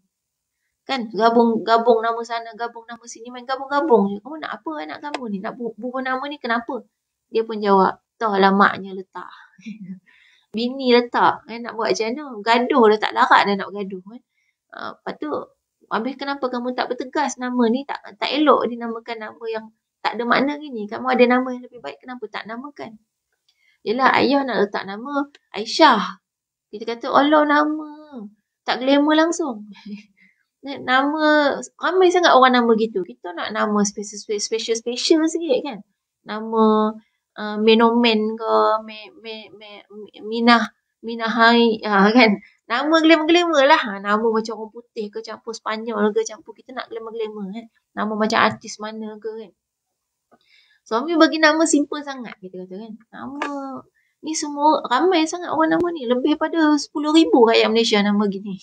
Kan gabung-gabung nama sana, gabung nama sini, main gabung-gabung Kamu nak apa anak kamu ni? Nak bubur nama ni kenapa? Dia pun jawab, tahu lah maknya letak. Bini letak, eh, nak buat macam mana? Gaduh letak larat dah nak gaduh. Kan? Uh, lepas tu Habis kenapa kamu tak bertegas nama ni tak tak elok dinamakan nama yang tak ada makna gini. Kamu ada nama yang lebih baik kenapa tak namakan? Yelah ayah nak letak nama Aisyah. Kita kata Allah nama. Tak glamour langsung. nama ramai sangat orang nama gitu. Kita nak nama special special special, special sikit kan. Nama uh, Menomen ke me, me, me, me, Minah Minahai ha, kan nama glamour-glamour lah ah, nama macam orang putih ke campur Sepanyol ke campur kita nak glamour-glamour kan nama macam artis mana ke kan suami bagi nama simple sangat kita kata kan nama ni semua ramai sangat orang nama ni lebih pada 10,000 rakyat Malaysia nama gini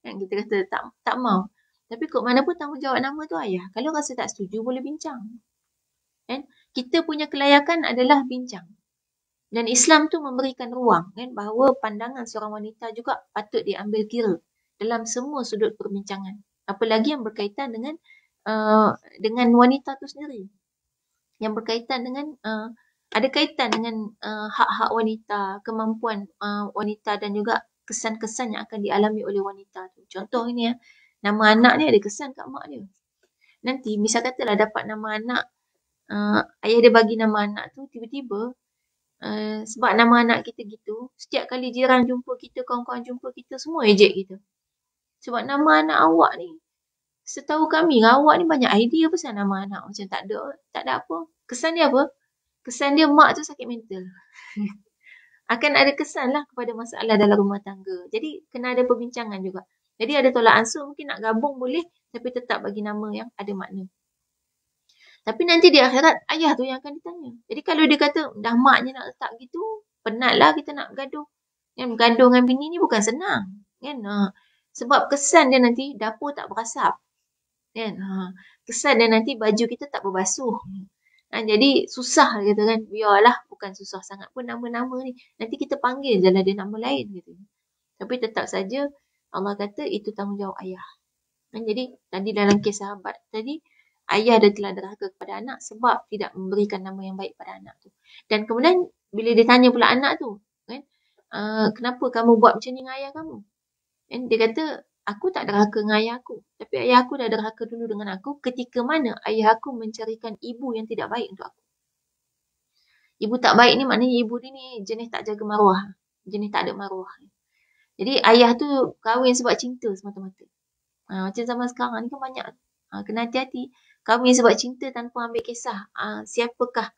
kan kita kata tak tak mau tapi kok mana pun tanggungjawab nama tu ayah kalau rasa tak setuju boleh bincang kan kita punya kelayakan adalah bincang dan Islam tu memberikan ruang kan bahawa pandangan seorang wanita juga patut diambil kira dalam semua sudut perbincangan apalagi yang berkaitan dengan uh, dengan wanita tu sendiri yang berkaitan dengan uh, ada kaitan dengan uh, hak-hak wanita, kemampuan uh, wanita dan juga kesan-kesan yang akan dialami oleh wanita tu. Contoh ini ya, nama anak ni ada kesan kat mak dia. Nanti misal katalah dapat nama anak uh, ayah dia bagi nama anak tu tiba-tiba Eh, sebab nama anak kita gitu, setiap kali jiran jumpa kita, kawan-kawan jumpa kita, semua ejek kita. Sebab nama anak awak ni, setahu kami, awak ni banyak idea pasal nama anak. Macam tak ada, tak ada apa. Kesan dia apa? Kesan dia mak tu sakit mental. Akan ada kesan lah kepada masalah dalam rumah tangga. Jadi, kena ada perbincangan juga. Jadi, ada tolak ansur mungkin nak gabung boleh tapi tetap bagi nama yang ada makna. Tapi nanti di akhirat ayah tu yang akan ditanya. Jadi kalau dia kata dah maknya nak letak gitu, penatlah kita nak gaduh. Kan bergaduh dengan bini ni bukan senang. Kan? Ha. Sebab kesan dia nanti dapur tak berasap. Kan? Ha. Kesan dia nanti baju kita tak berbasuh. Ha. jadi susah gitu kan. Biarlah bukan susah sangat pun nama-nama ni. Nanti kita panggil jalan dia nama lain gitu. Tapi tetap saja Allah kata itu tanggungjawab ayah. Ha. jadi tadi dalam kes sahabat tadi, ayah ada telah derhaka kepada anak sebab tidak memberikan nama yang baik pada anak tu. Dan kemudian bila dia tanya pula anak tu, kan, uh, kenapa kamu buat macam ni dengan ayah kamu? Kan, dia kata, aku tak derhaka dengan ayah aku. Tapi ayah aku dah derhaka dulu dengan aku ketika mana ayah aku mencarikan ibu yang tidak baik untuk aku. Ibu tak baik ni maknanya ibu ni jenis tak jaga maruah. Jenis tak ada maruah. Jadi ayah tu kahwin sebab cinta semata-mata. Ha, macam zaman sekarang ni kan banyak ha, kena hati-hati kahwin sebab cinta tanpa ambil kisah uh, siapakah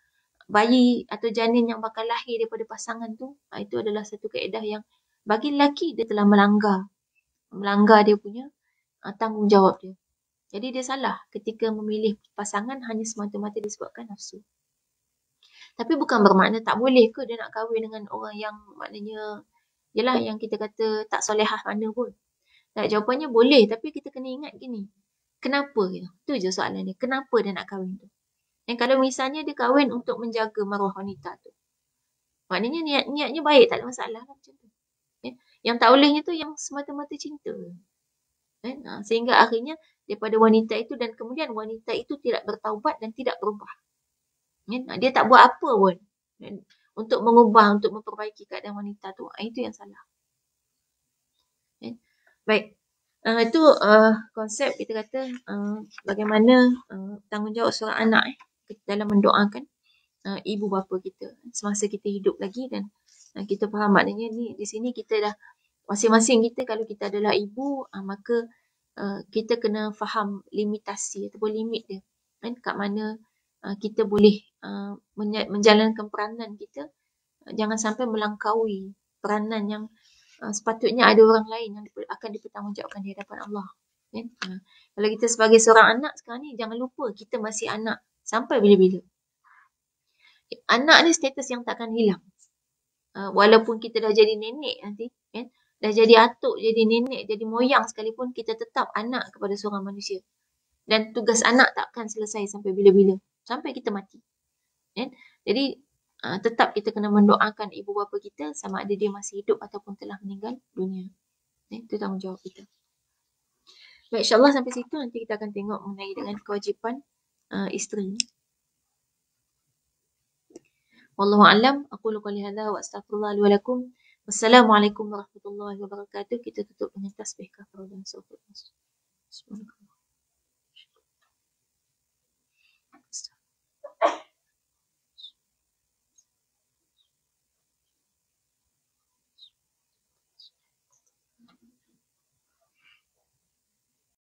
bayi atau janin yang bakal lahir daripada pasangan tu uh, itu adalah satu kaedah yang bagi lelaki dia telah melanggar melanggar dia punya uh, tanggungjawab dia jadi dia salah ketika memilih pasangan hanya semata-mata disebabkan nafsu tapi bukan bermakna tak boleh ke dia nak kahwin dengan orang yang maknanya ialah yang kita kata tak solehah mana pun. Tak jawapannya boleh tapi kita kena ingat gini. Kenapa? Itu je soalan dia. Kenapa dia nak kahwin tu? Dan kalau misalnya dia kahwin untuk menjaga maruah wanita tu. Maknanya niat-niatnya baik tak ada masalah lah macam tu. Ya? Yang tak bolehnya tu yang semata-mata cinta. Ya? Ha, sehingga akhirnya daripada wanita itu dan kemudian wanita itu tidak bertaubat dan tidak berubah. Ya? Ha, dia tak buat apa pun. Ya? Untuk mengubah, untuk memperbaiki keadaan wanita tu. Ha, itu yang salah. Ya? Baik uh, itu uh, konsep kita kata uh, bagaimana uh, tanggungjawab seorang anak eh, dalam mendoakan uh, ibu bapa kita semasa kita hidup lagi dan uh, kita faham maknanya ni di sini kita dah masing-masing kita kalau kita adalah ibu uh, maka uh, kita kena faham limitasi ataupun limit dia kan kat mana uh, kita boleh uh, menjalankan peranan kita uh, jangan sampai melangkaui peranan yang Ah, sepatutnya ada orang lain yang akan dipertanggungjawabkan di hadapan Allah. Kan? Ha. Kalau kita sebagai seorang anak sekarang ni jangan lupa kita masih anak sampai bila-bila. Anak ni status yang takkan hilang. Uh, walaupun kita dah jadi nenek nanti, kan? dah jadi atuk, jadi nenek, jadi moyang sekalipun, kita tetap anak kepada seorang manusia. Dan tugas anak takkan selesai sampai bila-bila. Sampai kita mati. Kan? Jadi Ah, tetap kita kena mendoakan ibu bapa kita sama ada dia masih hidup ataupun telah meninggal dunia. Okay, eh, itu tanggungjawab kita. Baik, insyaAllah sampai situ nanti kita akan tengok mengenai dengan kewajipan uh, isteri. Wallahu'alam, aku lukun lihala wa astagfirullah alaikum. Wassalamualaikum warahmatullahi wabarakatuh. Kita tutup dengan tasbih kafir dan sofut. Bismillahirrahmanirrahim.